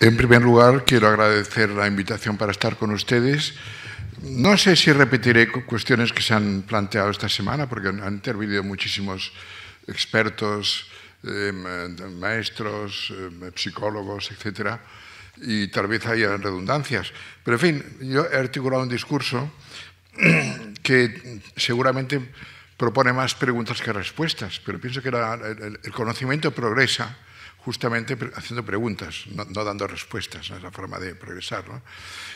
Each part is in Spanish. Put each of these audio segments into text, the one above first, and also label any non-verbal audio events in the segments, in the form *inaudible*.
En primer lugar, quiero agradecer la invitación para estar con ustedes. No sé si repetiré cuestiones que se han planteado esta semana, porque han intervenido muchísimos expertos, em, eh, maestros, em, psicólogos, etcétera, y tal vez haya redundancias. Pero, en fin, yo he articulado un discurso *clears throat* que seguramente propone más preguntas que respuestas, pero pienso que el, el, conocimiento progresa justamente haciendo preguntas, no, dando respuestas, es la forma de progresar. ¿no?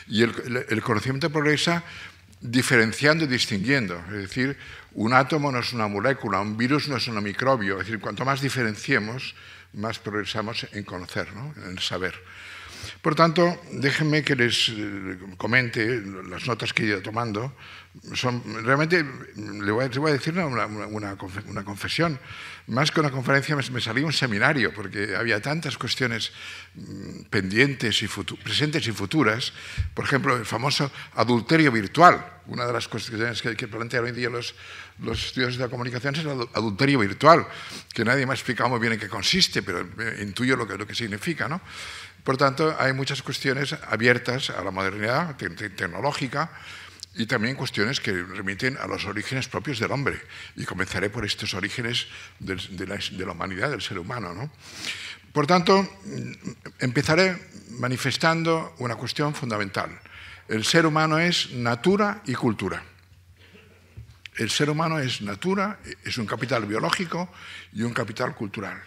Y el, conocimiento progresa diferenciando y distinguiendo. Es decir, un átomo no es una molécula, un virus no es un microbio. Es decir, cuanto más diferenciemos, más progresamos en conocer, ¿no? en saber. Por tanto, déjenme que les eh, comente las notas que he ido tomando. Son, realmente, les voy a, decir una confesión. Más que una conferencia me, salí salía un seminario, porque había tantas cuestiones mm, pendientes y presentes y futuras. Por ejemplo, el famoso adulterio virtual. Una de las cuestiones que, que plantean hoy día los, estudios de la comunicación es el adulterio virtual, que nadie me ha explicado muy bien en qué consiste, pero intuyo lo que, lo que significa. Por tanto, hay muchas cuestiones abiertas a la modernidad tecnológica y también cuestiones que remiten a los orígenes propios del hombre. Y comenzaré por estos orígenes de, la, humanidad, del ser humano. Por tanto, mm, empezaré manifestando una cuestión fundamental. El ser humano es natura y cultura. El ser humano es natura, es un capital biológico y un capital cultural.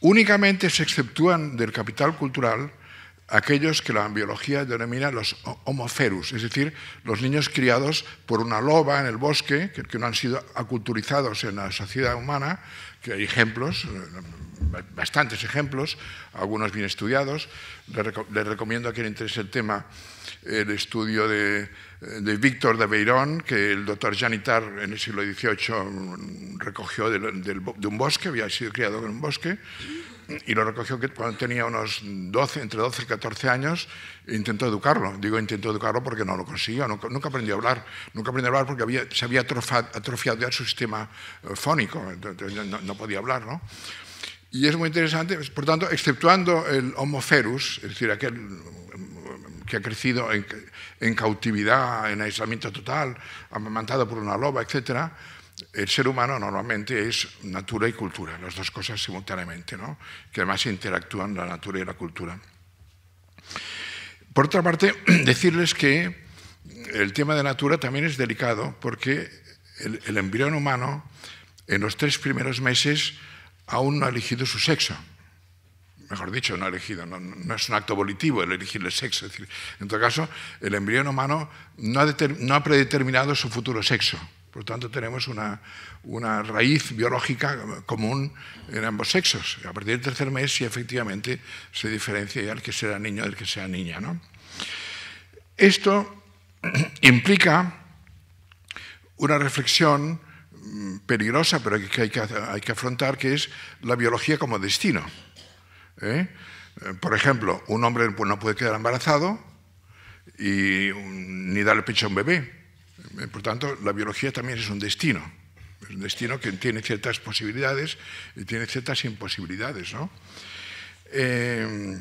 Únicamente se exceptúan del capital cultural aquellos que la biología denomina los homoferus, es decir, los niños criados por una loba en el bosque, que, no han sido aculturizados en la sociedad humana, que hay ejemplos, eh, bastantes ejemplos, algunos bien estudiados. Les, recomiendo a quien interese el tema el estudio de, Víctor de Beirón, que el doctor Janitar en el siglo XVIII mm, recogió de, de un bosque, había sido criado en un bosque y lo recogió cuando tenía unos 12, entre 12 y 14 años, e intentó educarlo. Digo intentó educarlo porque no lo consiguió, nunca, aprendió a hablar, nunca aprendió a hablar porque se había atrofiado ya su sistema eh, fónico, no, podía hablar, ¿no? Y es muy interesante, pues, por tanto, exceptuando el Homo ferus, es decir, aquel mm, que ha crecido en, en cautividad, en aislamiento total, amamantado por una loba, etcétera, el ser humano normalmente es natura y cultura, las dos cosas simultáneamente, ¿no? que además interactúan la natura y la cultura. Por otra parte, *clears throat* decirles que el tema de natura también es delicado porque el, embrión humano en los tres primeros meses aún no ha elegido su sexo. Mejor dicho, no ha elegido, no, es un acto volitivo el elegir el sexo. en todo caso, el embrión humano no ha predeterminado su futuro sexo. Por lo tanto, tenemos una, una, raíz biológica común en ambos sexos. A partir del tercer mes, sí, efectivamente, se diferencia ya el que sea niño del que sea niña. Esto *clears throat* implica una reflexión mm, peligrosa, pero que hay que, afrontar, que es la biología como destino. ¿eh? Por ejemplo, un hombre no puede quedar embarazado y ni darle pecho a un bebé eh, por tanto, la biología también es un destino, es un destino que tiene ciertas posibilidades y tiene ciertas imposibilidades. Eh,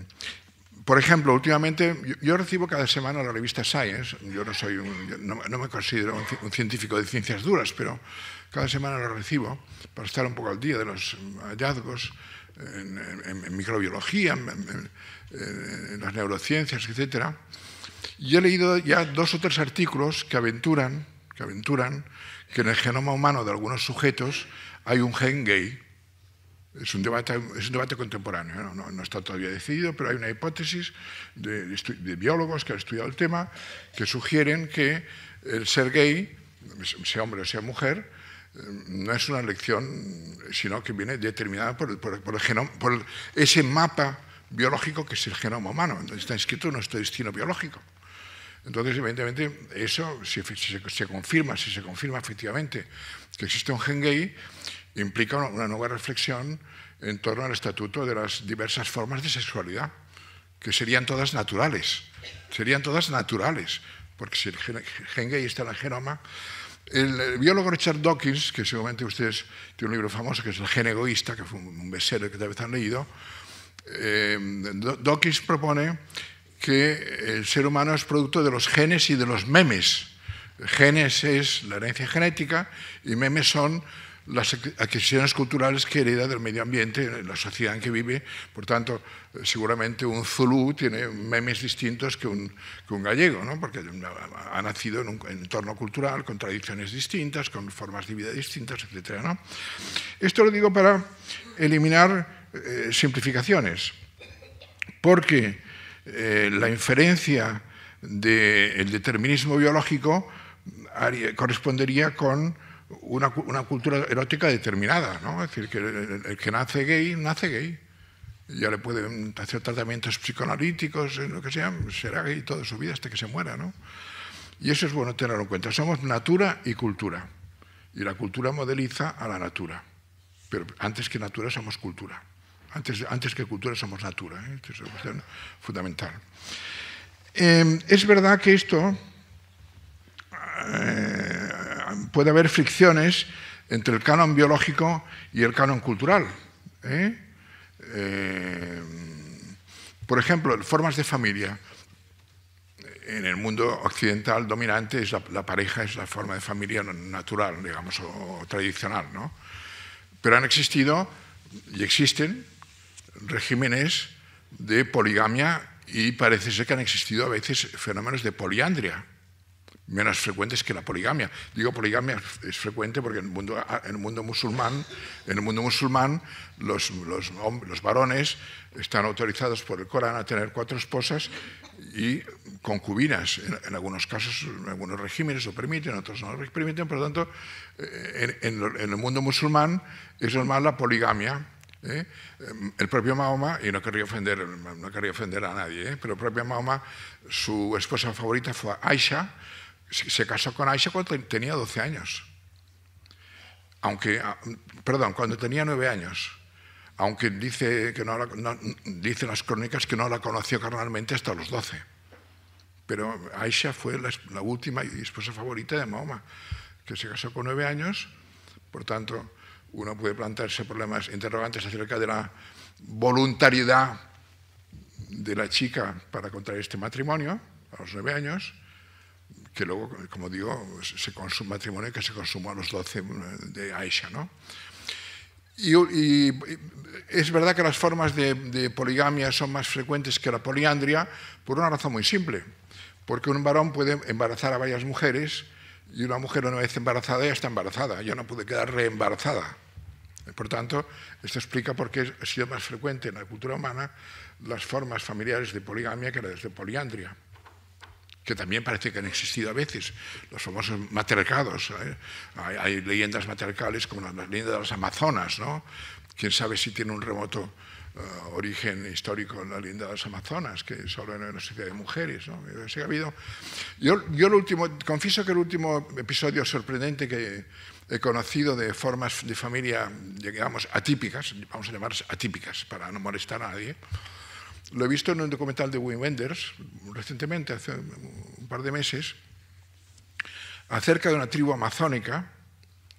por ejemplo, últimamente yo, recibo cada semana la revista Science, yo no, soy no, me considero un, científico de ciencias duras, pero cada semana lo recibo para estar un poco al día de los hallazgos en, microbiología, en, en, las neurociencias, etcétera. Y he leído ya dos o tres artículos que aventuran, que aventuran que en el genoma humano de algunos sujetos hay un gen gay. Es un debate, es un debate contemporáneo, ¿eh? no, está todavía decidido, pero hay una hipótesis de, biólogos que han estudiado el tema que sugieren que el ser gay, sea hombre o sea mujer, eh, no es una elección, sino que viene determinada por, por, el genoma, por ese mapa biológico que es el genoma humano, Entonces está escrito nuestro destino biológico. Entonces, evidentemente, eso, si se, confirma, si se confirma efectivamente que existe un gen gay, implica una nueva reflexión en torno al estatuto de las diversas formas de sexualidad, que serían todas naturales, serían todas naturales, porque si el gen gay está en el genoma, el biólogo Richard Dawkins, que seguramente ustedes tienen un libro famoso que es El gen egoísta, que fue un besero que tal vez han leído, eh, Dawkins propone que el ser humano es producto de los genes y de los memes. Genes es la herencia genética y memes son las adquisiciones culturales que hereda del medio ambiente, la sociedad en que vive. Por tanto, eh, seguramente un zulú tiene memes distintos que un, gallego, ¿no? porque ha nacido en un entorno cultural, con tradiciones distintas, con formas de vida distintas, etc. ¿no? Esto lo digo para eliminar eh, simplificaciones, porque eh, la inferencia del determinismo biológico correspondería con una, cultura erótica determinada, es decir, que el, que nace gay, nace gay. Ya le pueden hacer tratamientos psicoanalíticos, eh, lo que sea, será gay toda su vida hasta que se muera. ¿no? Y eso es bueno tenerlo en cuenta. Somos natura y cultura. Y la cultura modeliza a la natura. Pero antes que natura somos cultura. Antes, que cultura somos natura, ¿eh? es una cuestión fundamental. Em, es verdad que esto eh, puede haber fricciones entre el canon biológico y el canon cultural. ¿eh? Em, por ejemplo, formas de familia. En el mundo occidental dominante es la, pareja es la forma de familia natural, digamos, o, tradicional, ¿no? Pero han existido y existen regímenes de poligamia y parece ser que han existido a veces fenómenos de poliandria, menos frecuentes que la poligamia. Digo poligamia es frecuente porque en el mundo, ah, en el mundo musulmán, en el mundo musulmán los, los, varones están autorizados por el Corán a tener cuatro esposas y concubinas. En, algunos casos, en algunos regímenes lo permiten, en otros no lo permiten. Por lo tanto, eh, en, en el mundo musulmán es normal la poligamia. ¿eh? Em, el propio Mahoma, y no querría ofender, no ofender a nadie, ¿eh? pero el propio Mahoma, su esposa favorita fue Aisha, se casó con Aisha cuando tenía 12 años, aunque, ah, perdón, cuando tenía 9 años, aunque dice que no, dice las crónicas que no la conoció carnalmente hasta los 12. Pero Aisha fue la, última y esposa favorita de Mahoma, que se casó con 9 años, por tanto, uno puede plantearse problemas interrogantes acerca de la voluntariedad de la chica para contraer este matrimonio a los nueve años, que luego, como digo, se consuma matrimonio que se consumó a los doce mm, de Aisha. ¿no? Y, es verdad que las formas de, de poligamia son más frecuentes que la poliandria por una razón muy simple, porque un varón puede embarazar a varias mujeres y una mujer una vez embarazada ya está embarazada, ya no puede quedar reembarazada. Por tanto, esto explica por qué ha sido más frecuente en la cultura humana las formas familiares de poligamia que las de poliandria, que también parece que han existido a veces, los famosos matercados, ¿eh? Hay, leyendas matricales como las la de las Amazonas, ¿no? Quién sabe si tiene un remoto eh, origen histórico en la linda de las Amazonas, que solo en una sociedad de mujeres. ¿no? Ha habido... yo, yo lo último, confieso que el último episodio sorprendente que he conocido de formas de familia, digamos, atípicas, vamos a llamarlas atípicas para no molestar a nadie, lo he visto en un documental de Wim Wenders recientemente, hace un par de meses, acerca de una tribu amazónica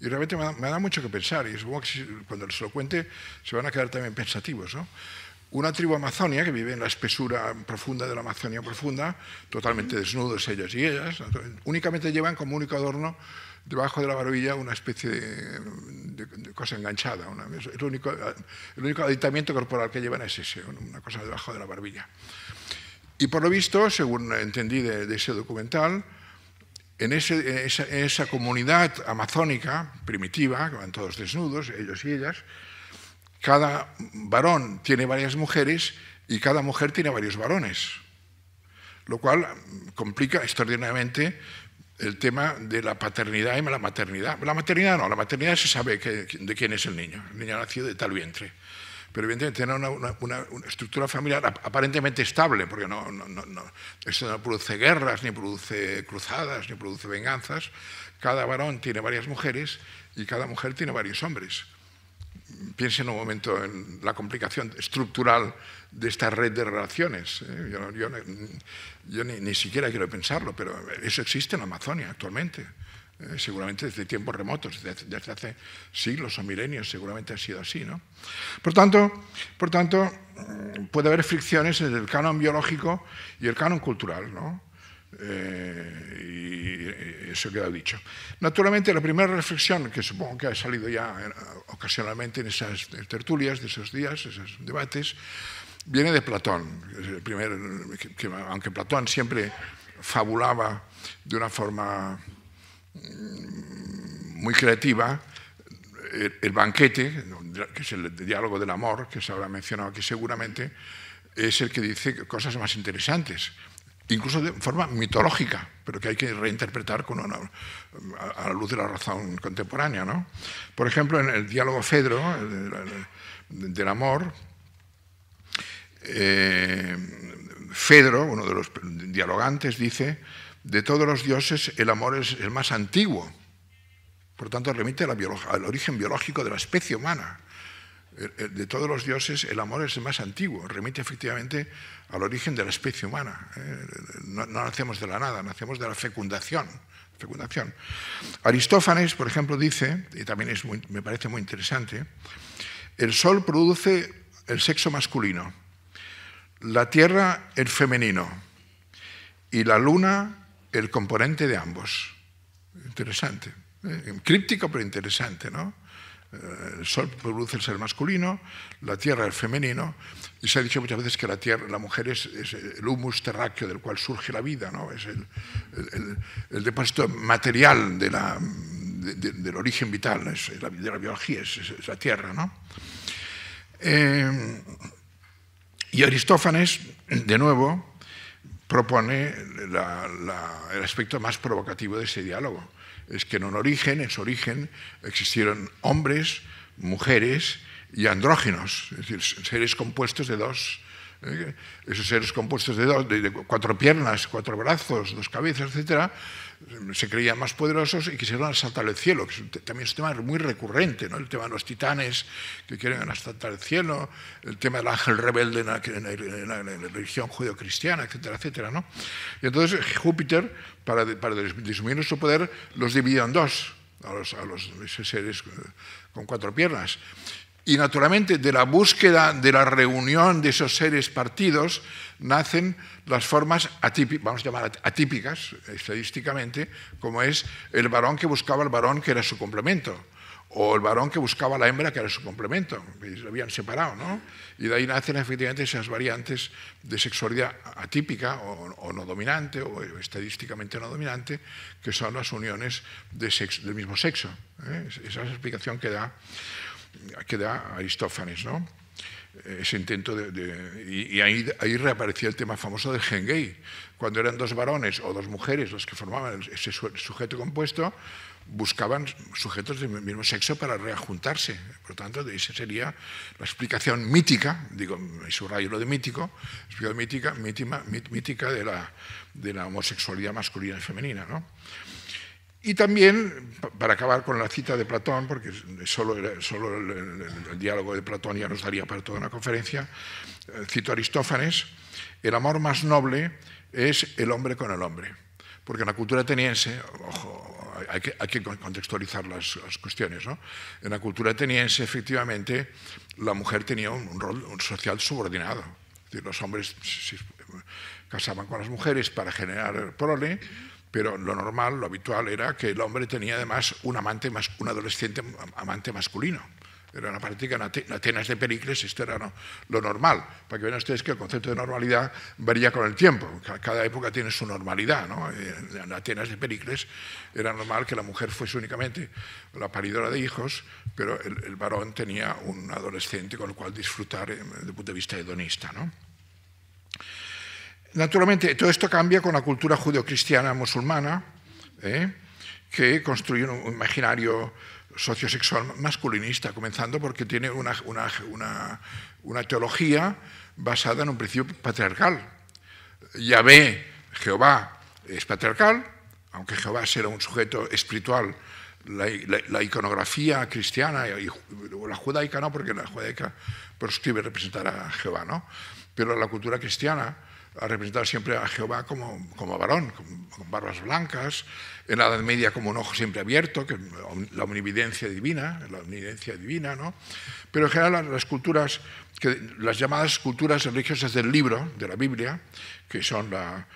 y realmente me da, mucho que pensar, y supongo que cuando se lo cuente se van a quedar también pensativos. ¿no? Una tribu amazonia que vive en la espesura profunda de la Amazonia profunda, totalmente desnudos ellos y ellas, únicamente llevan como único adorno debajo de la barbilla una especie de, cosa enganchada. el, único, el aditamiento corporal que llevan es ese, una cosa debajo de la barbilla. Y por lo visto, según entendí de ese documental, en, esa, comunidad amazónica primitiva, que van todos desnudos, ellos y ellas, cada varón tiene varias mujeres y cada mujer tiene varios varones, lo cual complica extraordinariamente el tema de la paternidad y la maternidad. La maternidad no, la maternidad se sabe de quién es el niño, el niño nacido de tal vientre pero evidentemente tener una, estructura familiar aparentemente estable, porque no, no, esto no produce guerras, ni produce cruzadas, ni produce venganzas. Cada varón tiene varias mujeres y cada mujer tiene varios hombres. Piensen un momento en la complicación estructural de esta red de relaciones. ¿eh? Yo, ni, siquiera quiero pensarlo, pero eso existe en Amazonia actualmente. Eh, seguramente desde tiempos remotos, desde, hace siglos o milenios, seguramente ha sido así. ¿no? Por, tanto, por tanto, mm, puede haber fricciones entre el canon biológico y el canon cultural. Eh, y eso queda dicho. Naturalmente, la primera reflexión, que supongo que ha salido ya eh, ocasionalmente en esas tertulias de esos días, esos debates, viene de Platón. El primer, aunque Platón siempre fabulaba de una forma Mm, muy creativa, el, banquete, que es el diálogo del amor, que se habrá mencionado aquí seguramente, es el que dice cosas más interesantes, incluso de forma mitológica, pero que hay que reinterpretar a la luz de la razón contemporánea. ¿no? Por ejemplo, en el diálogo Fedro, del amor, eh, Fedro, uno de los dialogantes, dice de todos los dioses, el amor es el más antiguo. Por tanto, remite al origen biológico de la especie humana. De todos los dioses, el amor es el más antiguo. Remite efectivamente al origen de la especie humana. ¿eh? No, nacemos de la nada, nacemos de la fecundación. Aristófanes, por ejemplo, dice, y también es me parece muy interesante, el sol produce el sexo masculino, la tierra el femenino y la luna el componente de ambos. Interesante. ¿eh? Críptico, pero interesante, ¿no? Eh, el sol produce el ser masculino, la tierra el femenino, y se ha dicho muchas veces que la, tierra, la mujer es, el humus terráqueo del cual surge la vida, ¿no? es el, depósito material del origen vital, es la, de la biología, es, la tierra. ¿no? Eh, y Aristófanes, de nuevo, propone el aspecto más provocativo de ese diálogo. Es que en un origen, en su origen, existieron hombres, mujeres y andrógenos, es decir, seres compuestos de dos, ¿eh? esos seres compuestos de, dos, de, cuatro piernas, cuatro brazos, dos cabezas, etc., se creían más poderosos y quisieron asaltar el cielo, que también es un tema muy recurrente, ¿no? el tema de los titanes que quieren asaltar el cielo, el tema del ángel rebelde en la, religión judeocristiana, etcétera, etcétera. Y entonces Júpiter, para, disminuir su poder, los dividió en dos, a los seres con cuatro piernas. Y naturalmente de la búsqueda de la reunión de esos seres partidos nacen las formas atípicas, vamos a llamar atípicas estadísticamente, como es el varón que buscaba al varón que era su complemento, o el varón que buscaba a la hembra que era su complemento, que se habían separado, ¿no? Y de ahí nacen efectivamente esas variantes de sexualidad atípica o, no dominante, o estadísticamente no dominante, que son las uniones de sexo, del mismo sexo. ¿eh? Esa es la explicación que da queda Aristófanes, ¿no? Ese intento de... y, ahí, reaparecía el tema famoso del gay. Cuando eran dos varones o dos mujeres los que formaban ese sujeto compuesto, buscaban sujetos del mismo sexo para reajuntarse. Por lo tanto, esa sería la explicación mítica, digo, subrayo lo de mítico, explicación mítica, mítica de la, de la homosexualidad masculina y femenina. ¿no? Y también, para acabar con la cita de Platón, porque solo, solo el, diálogo de Platón ya nos daría para toda una conferencia, eh, cito Aristófanes, el amor más noble es el hombre con el hombre. Porque en la cultura ateniense, ojo, hay que, contextualizar las, cuestiones, ¿no? en la cultura ateniense efectivamente la mujer tenía un, rol social subordinado. Es decir, los hombres se casaban con las mujeres para generar prole pero lo normal, lo habitual era que el hombre tenía además un amante, un adolescente amante masculino. Era una práctica en Atenas de Pericles, esto era lo normal. Para que vean ustedes que el concepto de normalidad varía con el tiempo. Cada época tiene su normalidad. En Atenas de Pericles era normal que la mujer fuese únicamente la paridora de hijos, pero el, varón tenía un adolescente con el cual disfrutar eh, desde el punto de vista hedonista. ¿no? Naturalmente, todo esto cambia con la cultura judeocristiana musulmana, ¿eh? que construye un imaginario sociosexual masculinista, comenzando porque tiene una, teología basada en un principio patriarcal. Yahvé, Jehová, es patriarcal, aunque Jehová será un sujeto espiritual, la, iconografía cristiana y, o la judaica no, porque la judaica proscribe representar a Jehová, ¿no? Pero la cultura cristiana ha representar siempre a Jehová como, varón, con, barbas blancas, en la Edad Media como un ojo siempre abierto, que la omnividencia divina, la omnividencia divina, ¿no? Pero en general las culturas, las llamadas culturas religiosas del libro, de la Biblia, que son la,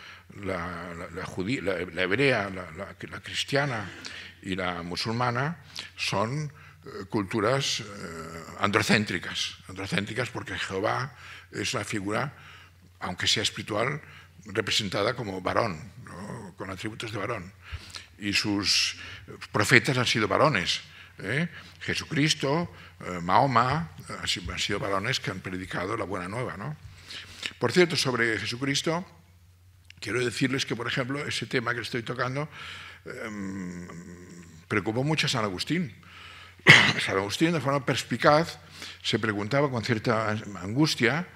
la, la, la hebrea, la, cristiana y la musulmana, son eh, culturas eh, androcéntricas, androcéntricas porque Jehová es una figura aunque sea espiritual, representada como varón, con atributos de varón. Y sus profetas han sido varones. ¿eh? Jesucristo, eh, Mahoma, han sido varones que han predicado la buena nueva. Por cierto, sobre Jesucristo, quiero decirles que, por ejemplo, ese tema que estoy tocando em, preocupó mucho a San Agustín. *coughs* San Agustín, de forma perspicaz, se preguntaba con cierta angustia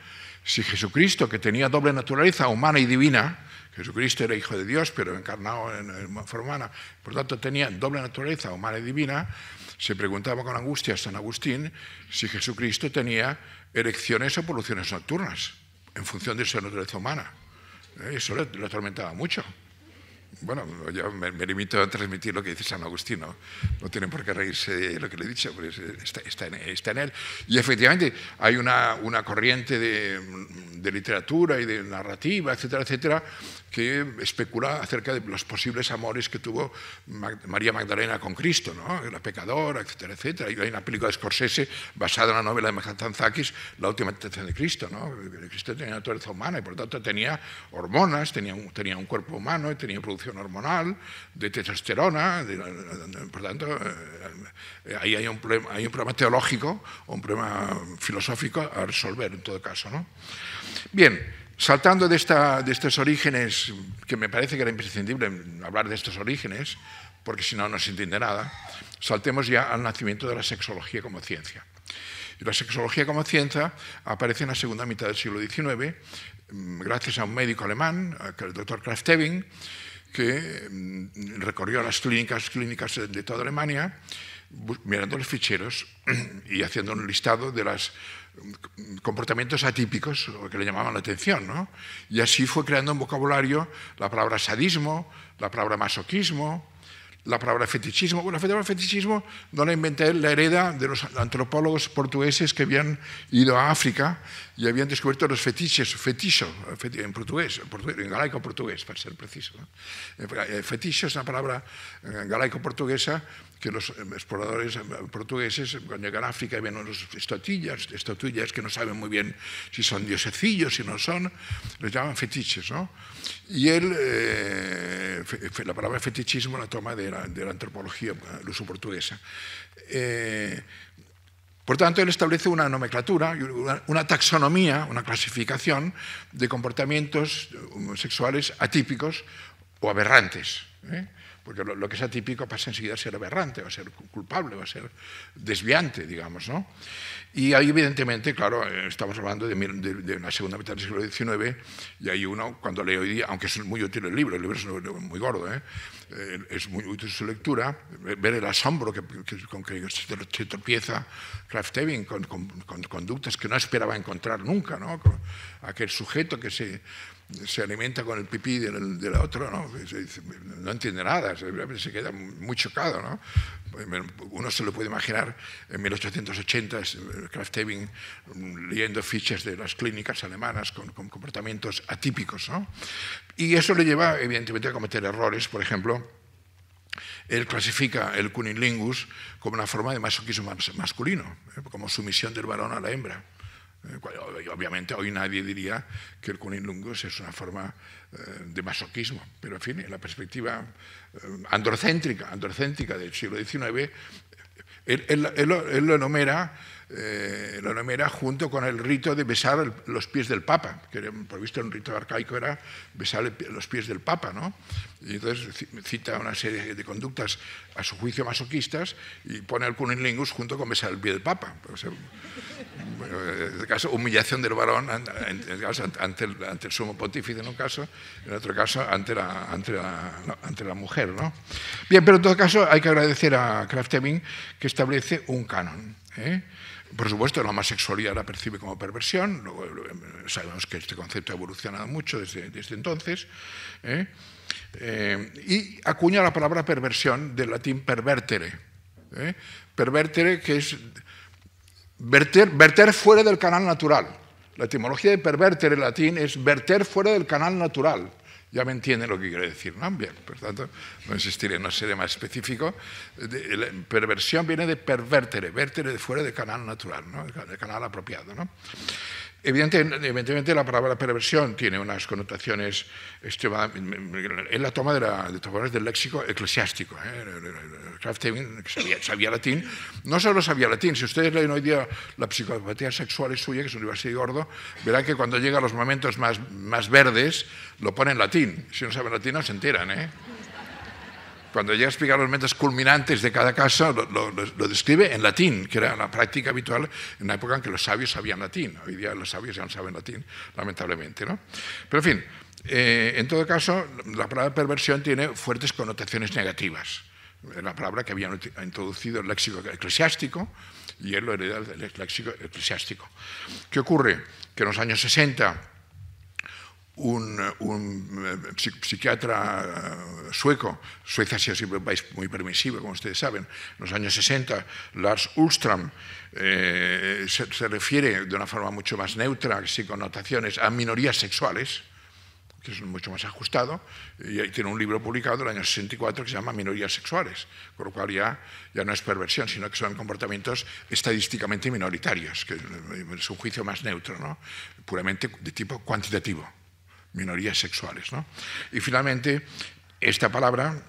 si Jesucristo, que tenía doble naturaleza, humana y divina, Jesucristo era hijo de Dios, pero encarnado en, forma humana, por tanto tenía doble naturaleza, humana y divina, se preguntaba con angustia a San Agustín si Jesucristo tenía erecciones o poluciones nocturnas, en función de su naturaleza humana. Eh, eso lo le atormentaba mucho. Bueno, yo me, limito a transmitir lo que dice San Agustín, ¿no? tienen por qué reírse de lo que le he dicho, porque eh, está, está, en, él. Y efectivamente hay una, una corriente de, literatura y de narrativa, etcétera, etcétera, que especula acerca de los posibles amores que tuvo María Magdalena con Cristo, ¿no? la pecadora, etcétera, etcétera. Y hay una película de Scorsese basada en la novela de Mahatanzakis, La última tentación de Cristo. ¿no? Cristo tenía naturaleza humana y por lo tanto tenía hormonas, tenía un, tenía un cuerpo humano y tenía producción hormonal, de testosterona, por lo tanto, eh, ahí hay un, problema, hay un teológico, un problema filosófico a resolver en todo caso. Bien, saltando de, esta, de estos orígenes, que me parece que era imprescindible hablar de estos orígenes, porque si no, no se entiende nada, saltemos ya al nacimiento de la sexología como ciencia. la sexología como ciencia aparece en la segunda mitad del siglo XIX mm, gracias a un médico alemán, el doctor krafft ebing que mm, recorrió las clínicas, clínicas de toda Alemania mirando los ficheros *clears throat* y haciendo un listado de los mm, comportamientos atípicos que le llamaban la atención. Y así fue creando un vocabulario la palabra sadismo, la palabra masoquismo, la palabra fetichismo. Bueno, la palabra fetichismo no la inventé, la hereda de los antropólogos portugueses que habían ido a África y habían descubierto los fetiches, feticho, en portugués, en galaico-portugués, para ser preciso. ¿no? Eh, feticho es una palabra eh, galaico-portuguesa que los em, exploradores em, em, portugueses, cuando llegan a África, ven unos estatuillas, estatuillas que no saben muy bien si son diosecillos, si no son, los llaman fetiches. ¿no? Y él, eh, la palabra fetichismo la toma de la, de la antropología luso-portuguesa. Eh, eh, por tanto, él establece una nomenclatura, una, taxonomía, una clasificación de comportamientos sexuales atípicos o aberrantes porque lo, que es atípico pasa enseguida a ser aberrante, va a ser culpable, va a ser desviante, digamos. ¿no? Y ahí, evidentemente, claro, eh, estamos hablando de, de, una segunda mitad del siglo XIX, y hay uno, cuando lee hoy día, aunque es muy útil el libro, el libro es muy gordo, ¿eh? Eh, es muy útil su lectura, ver el asombro que, con que se tropieza kraft con, con, conductas que no esperaba encontrar nunca, ¿no? aquel sujeto que se se alimenta con el pipí del, otro, ¿no? no entiende nada, se queda muy chocado. Uno se lo puede imaginar en 1880, Kraft-Ebing leyendo fichas de las clínicas alemanas con, comportamientos atípicos. Y eso le lleva, evidentemente, a cometer errores, por ejemplo, él clasifica el cunilingus como una forma de masoquismo masculino, ¿eh? como sumisión del varón a la hembra. Eh, obviamente hoy nadie diría que el lungus es una forma eh, de masoquismo, pero en fin, en la perspectiva eh, androcéntrica, androcéntrica del siglo XIX, él lo enumera eh, la nomera junto con el rito de besar los pies del Papa, que por visto un rito arcaico era besar los pies del Papa, ¿no? Y entonces cita una serie de conductas a su juicio masoquistas y pone al lingus junto con besar el pie del Papa. bueno, en este caso, humillación del varón este ante, el, sumo pontífice, en un caso, en otro caso, ante la, ante la, ante la mujer. ¿no? Bien, pero en todo caso, hay que agradecer a Kraft que establece un canon. ¿eh? Por supuesto, la homosexualidad la percibe como perversión, sabemos que este concepto ha evolucionado mucho desde, entonces, ¿eh? Eh, y acuña la palabra perversión del latín pervertere, ¿eh? pervertere que es verter, verter fuera del canal natural. La etimología de pervertere en latín es verter fuera del canal natural. Ya me entiende lo que quiero decir, ¿no? Bien, por tanto, no insistiré, no seré más específico. perversión viene de pervertere, vertere de fuera del canal natural, del canal apropiado, ¿no? Evidentemente, la palabra perversión tiene unas connotaciones en la toma de, la, del léxico eclesiástico. ¿eh? Sabía, sabía, latín, no solo sabía latín, si ustedes leen hoy día la psicopatía sexual es suya, que es un Universidad de Gordo, verán que cuando llega a los momentos más, más verdes lo ponen latín. Si no saben latín no se enteran. ¿eh? cuando llega a explicar los momentos culminantes de cada casa, lo, describe en latín, que era la práctica habitual en la época en que los sabios sabían latín. Hoy día los sabios ya no saben latín, lamentablemente. ¿no? Pero, en fin, eh, en todo caso, la palabra perversión tiene fuertes connotaciones negativas. Es la palabra que habían introducido el léxico eclesiástico y él lo hereda del léxico eclesiástico. ¿Qué ocurre? Que en los años 60 un, eh, psiquiatra eh, sueco, Suecia sido siempre un país muy permisivo, como ustedes saben, en los años 60, Lars Ulström, eh, se, refiere de una forma mucho más neutra, sin connotaciones, a minorías sexuales, que es mucho más ajustado, y tiene un libro publicado el año 64 que se llama Minorías sexuales, con lo cual ya, ya no es perversión, sino que son comportamientos estadísticamente minoritarios, que es un juicio más neutro, ¿no? puramente de tipo cuantitativo minorías sexuales. Y finalmente, esta palabra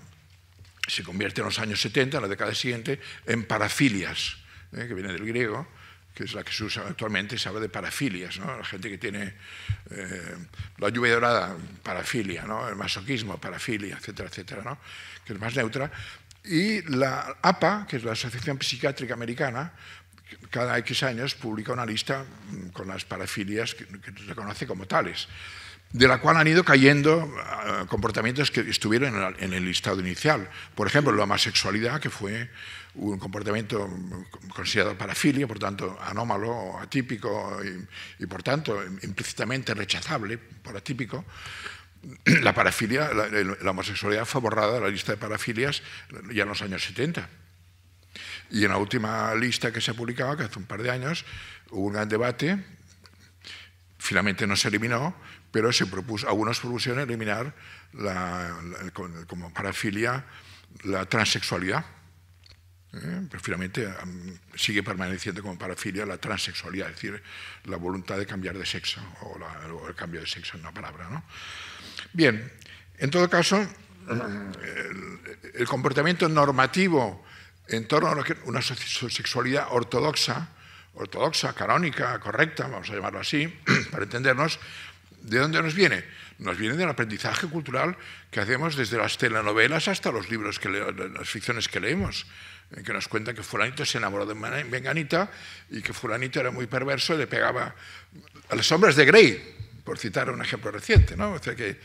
se convierte en los años 70, en la década siguiente, en parafilias, ¿eh? que viene del griego, que es la que se usa actualmente, se habla de parafilias, la gente que tiene eh, la lluvia dorada, parafilia, el masoquismo, parafilia, etcétera, etcétera, que es más neutra. Y la APA, que es la Asociación Psiquiátrica Americana, cada X años publica una lista mm, con las parafilias que, que reconoce como tales de la cual han ido cayendo ah, comportamientos que estuvieron en el listado inicial. Por ejemplo, la homosexualidad, que fue un comportamiento considerado parafilia, por tanto anómalo, atípico y, por tanto implícitamente rechazable por atípico, *clears throat* la parafilia, la, homosexualidad fue borrada de la lista de parafilias ya en los años 70. Y en la última lista que se ha publicado, que hace un par de años, hubo un gran debate, finalmente no se eliminó, pero se propuso, algunos propusieron eliminar la, como parafilia la transexualidad. ¿Eh? sigue permaneciendo como parafilia la transexualidad, es decir, la voluntad de cambiar de sexo o, el cambio de sexo en una palabra. Bien, en todo caso, el, el, comportamiento normativo en torno a una sexualidad ortodoxa, ortodoxa, canónica, correcta, vamos a llamarlo así, *clears throat* para entendernos, ¿De dónde nos viene? Nos viene del aprendizaje cultural que hacemos desde las telenovelas hasta los libros, las ficciones que leemos, eh, que nos cuentan que fulanito se enamoró de Venganita y que fulanito era muy perverso y le pegaba a las sombras de Grey, por citar un ejemplo reciente, ¿no? O sea, que eh,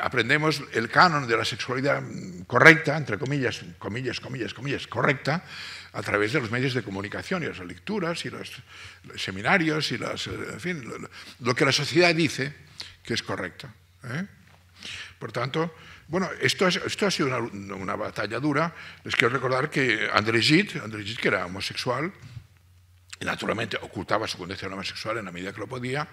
aprendemos el canon de la sexualidad mm, correcta, entre comillas, comillas, comillas, comillas, correcta, a través de los medios de comunicación y las lecturas y los seminarios y las, eh, en fin, lo, que la sociedad dice que es correcto. ¿eh? Por tanto, bueno, esto, esto ha sido una, batalla dura. Les quiero recordar que André Gide, que era homosexual, y naturalmente ocultaba su condición homosexual en la medida que lo podía,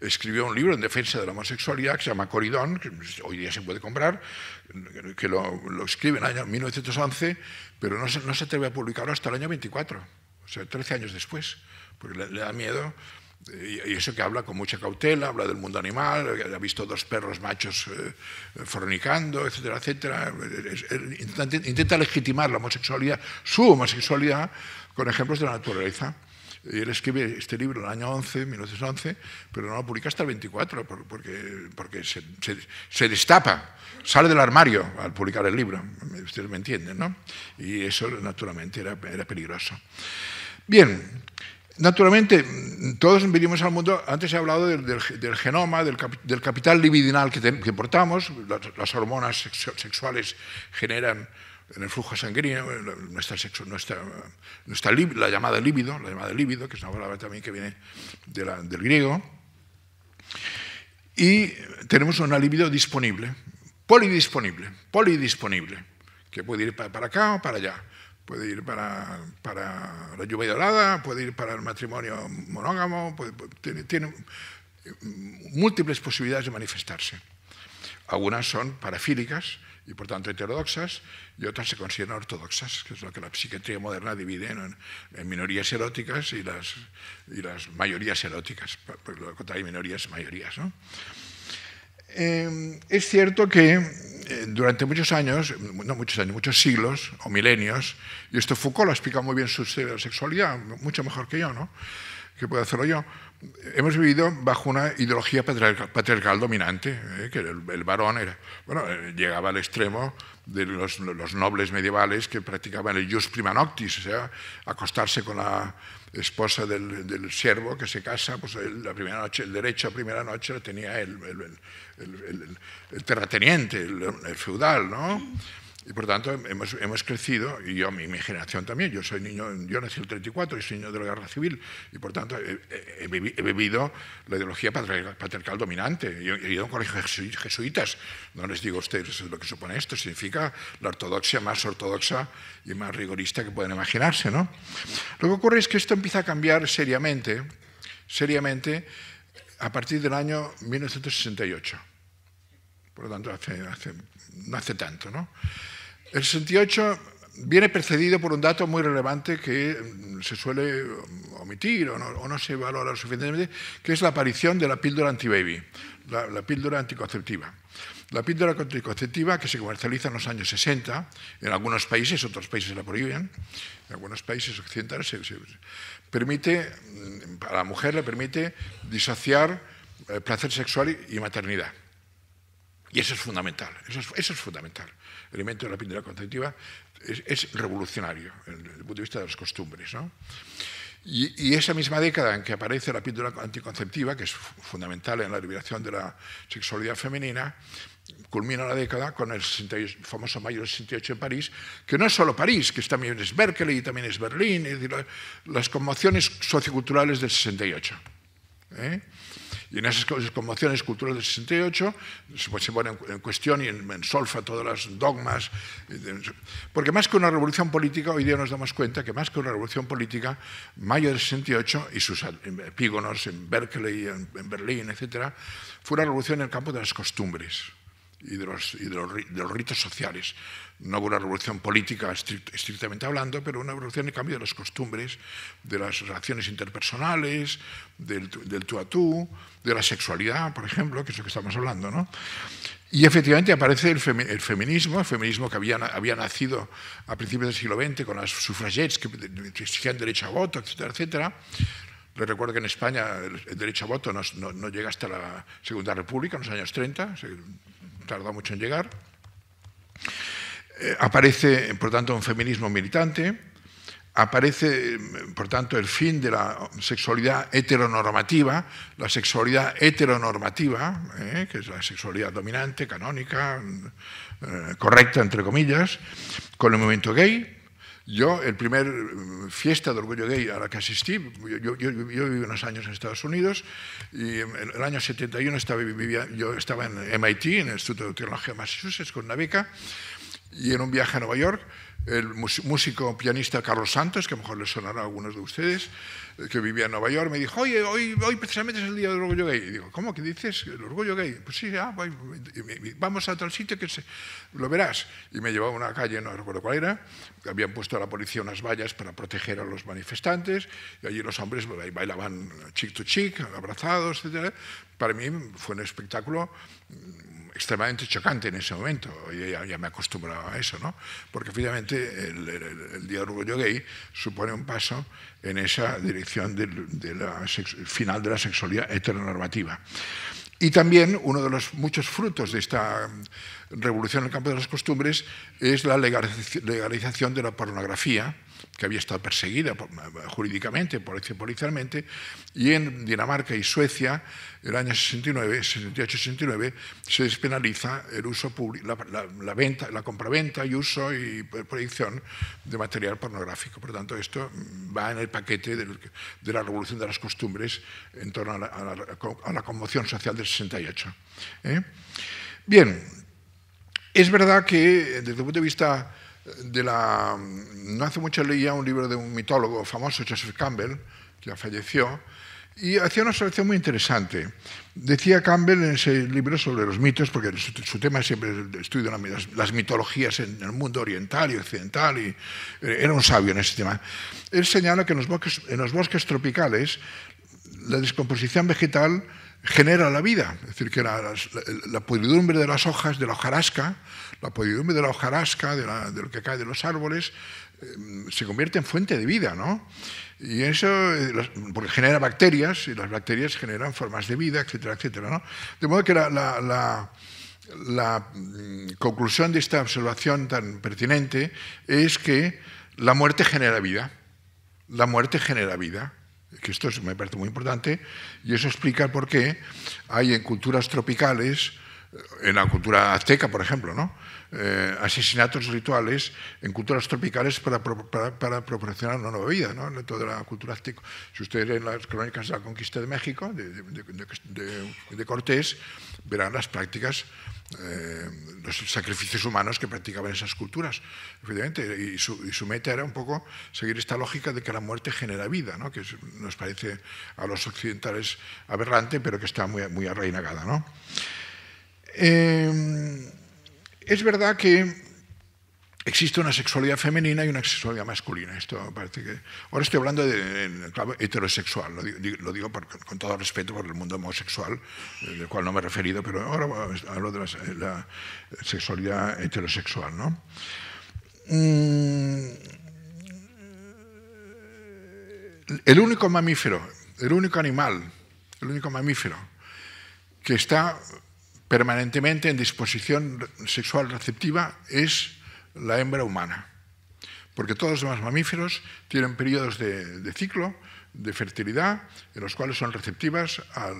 escribió un libro en defensa de la homosexualidad que se llama Coridón, que hoy día se puede comprar, que lo, escribe en el año 1911, pero no se, no atreve a publicarlo hasta el año 24, o sea, 13 años después, porque le, le da miedo y eso que habla con mucha cautela, habla del mundo animal, ha visto dos perros machos eh, fornicando, etcétera, etcétera. Intenta legitimar la homosexualidad, su homosexualidad, con ejemplos de la naturaleza él escribe este libro en el año 11, 1911, pero no lo publica hasta el 24, porque, porque se, destapa, sale del armario al publicar el libro. Ustedes me entienden, ¿no? Y eso, naturalmente, era, era peligroso. Bien, naturalmente, todos venimos al mundo, antes he hablado del, del, genoma, del, del, capital libidinal que, que portamos, las, las hormonas sexuales generan en el flujo sanguíneo, eh, nuestra, sexo, nuestra, nuestra la llamada líbido, la llamada líbido, que es una palabra también que viene del griego, y tenemos una libido disponible, polidisponible, polidisponible, que puede ir para acá o para allá, puede ir para, la lluvia dorada, puede ir para el matrimonio monógamo, tiene, tiene eh, múltiples posibilidades de manifestarse. Algunas son parafílicas, y por tanto heterodoxas, y otras se consideran ortodoxas, que es lo que la psiquiatría moderna divide en, minorías eróticas y las, y las mayorías eróticas, por pues lo contrario, hay minorías, mayorías. ¿no? Em, es cierto que eh, durante muchos años, no muchos años, muchos siglos o milenios, y esto Foucault lo explica muy bien su sexualidad, mucho mejor que yo, ¿no? que puedo hacerlo yo, hemos vivido bajo una ideología patriarcal, dominante, ¿eh? que el, varón era, bueno, eh, llegaba al extremo de los, nobles medievales que practicaban el jus prima noctis, o sea, acostarse con la esposa del, siervo que se casa, pues el, la primera noche, el derecho a primera noche lo tenía el, el terrateniente, el, feudal, ¿no? Y por tanto hemos, crecido, y yo, mi, mi generación también, yo soy niño, yo nací en el 34 y soy niño de la guerra civil, y por tanto he, vivido la ideología patriarcal dominante. Yo, he ido a un colegio jesuitas, no les digo a ustedes lo que supone esto, significa la ortodoxia más ortodoxa y más rigorista que pueden imaginarse. ¿no? Lo que ocurre es que esto empieza a cambiar seriamente, seriamente a partir del año 1968. Por lo tanto, no hace tanto. ¿no? El 68 viene precedido por un dato muy relevante que se suele omitir o no, se valora suficientemente, que es la aparición de la píldora antibaby, la, píldora anticonceptiva. La píldora anticonceptiva que se comercializa en los años 60, en algunos países, otros países la prohíben, en algunos países occidentales permite, a la mujer le permite disociar eh, placer sexual y maternidad. Y eso es fundamental, eso es fundamental elemento de la píldora conceptiva, es, revolucionario desde el punto de vista de las costumbres. ¿no? Y, esa misma década en que aparece la píldora anticonceptiva, que es fundamental en la liberación de la sexualidad femenina, culmina la década con el famoso mayo del 68 en París, que no es solo París, que también es Berkeley y también es Berlín, las conmociones socioculturales del 68. ¿eh? Y en esas conmociones culturales del 68 se ponen en cuestión y en, solfa todas las dogmas. Porque más que una revolución política, hoy día nos damos cuenta que más que una revolución política, mayo del 68 y sus em, epígonos en Berkeley, en Berlín, etc., fue una revolución en el campo de las costumbres y, de los, de, los, ritos sociales. No hubo una revolución política estrictamente hablando, pero una revolución en cambio de las costumbres, de las relaciones interpersonales, del, tú a tú, de la sexualidad, por ejemplo, que es lo que estamos hablando. ¿no? Y efectivamente aparece el, el, feminismo, el feminismo que había, había, nacido a principios del siglo XX con las sufragettes que exigían derecho a voto, etcétera, etcétera. Les recuerdo que en España el derecho a voto no, no, llega hasta la Segunda República, en los años 30, tardó mucho en llegar. Eh, aparece, por tanto, un feminismo militante, aparece, mm, por tanto, el fin de la sexualidad heteronormativa, la sexualidad heteronormativa, eh, que es la sexualidad dominante, canónica, mm, eh, correcta, entre comillas, con el movimiento gay, yo, el primer mm, fiesta de orgullo gay a la que asistí, yo, viví unos años en Estados Unidos y en el año 71 estaba, yo estaba en MIT, en el Instituto de Teología de Massachusetts, con una beca, y en un viaje a Nueva York, el músico pianista Carlos Santos, que a lo mejor les sonará a algunos de ustedes, que vivía en Nueva York, me dijo, oye, hoy, hoy precisamente es el día del orgullo gay. Y digo, ¿cómo que dices el orgullo gay? Pues sí, ah, vamos a tal sitio que se, lo verás. Y me llevaba a una calle, no recuerdo cuál era, habían puesto a la policía unas vallas para proteger a los manifestantes, y allí los hombres bailaban chic to chic, abrazados, etc. Para mí fue un espectáculo extremadamente chocante en ese momento. ya, me acostumbraba a eso, ¿no? Porque finalmente el, el, el, Día Orgullo Gay supone un paso en esa dirección del de la final de la sexualidad heteronormativa. Y también uno de los muchos frutos de esta mm, revolución en el campo de las costumbres es la legalización de la pornografía, que había estado perseguida por, jurídicamente, policialmente, y en Dinamarca y Suecia, en el año 69, 68-69, se despenaliza el uso la, la, venta, la compraventa y uso y proyección de material pornográfico. Por tanto, esto va en el paquete de la revolución de las costumbres en torno a la, conmoción social del 68. ¿eh? Bien, es verdad que desde el punto de vista la, no hace mucho leía un libro de un mitólogo famoso, Joseph Campbell, que ya falleció, y hacía una observación muy interesante. Decía Campbell en ese libro sobre los mitos, porque su, tema siempre es el estudio de las, mitologías en el mundo oriental y occidental, y era un sabio en ese tema. Él señala que los bosques, en los bosques tropicales la descomposición vegetal genera la vida. Es decir, que la, la, de las hojas, de la hojarasca, la podridumbre de la hojarasca, de, lo que cae de los árboles, em, se convierte en fuente de vida, ¿no? Y eso, eh, porque genera bacterias, y las bacterias generan formas de vida, etcétera, etcétera, ¿no? De modo que la mm, conclusión de esta observación tan pertinente es que la muerte genera vida. La muerte genera vida que esto me parece muy importante, y eso explica por qué hay en culturas tropicales, eh, en la cultura azteca, por ejemplo, ¿no? Eh, asesinatos rituales en culturas tropicales para, para, proporcionar una nueva vida, ¿no? en toda la cultura azteca. Si ustedes leen las crónicas de la conquista de México, de, de Cortés, verán las prácticas, eh, los sacrificios humanos que practicaban esas culturas. y su, meta era un poco seguir esta lógica de que la muerte genera vida, que nos parece a los occidentales aberrante, pero que está muy, muy ¿no? Eh, es verdad que existe una sexualidad femenina y una sexualidad masculina. Esto que... Ahora estoy hablando de, heterosexual, lo digo, con todo respeto por el mundo homosexual, eh, del cual no me he referido, pero ahora hablo de la, sexualidad heterosexual. Mm, el único mamífero, el único animal, el único mamífero que está permanentemente en disposición sexual receptiva es la hembra humana, porque todos los demás mamíferos tienen periodos de, ciclo, de fertilidad, en los cuales son receptivas al,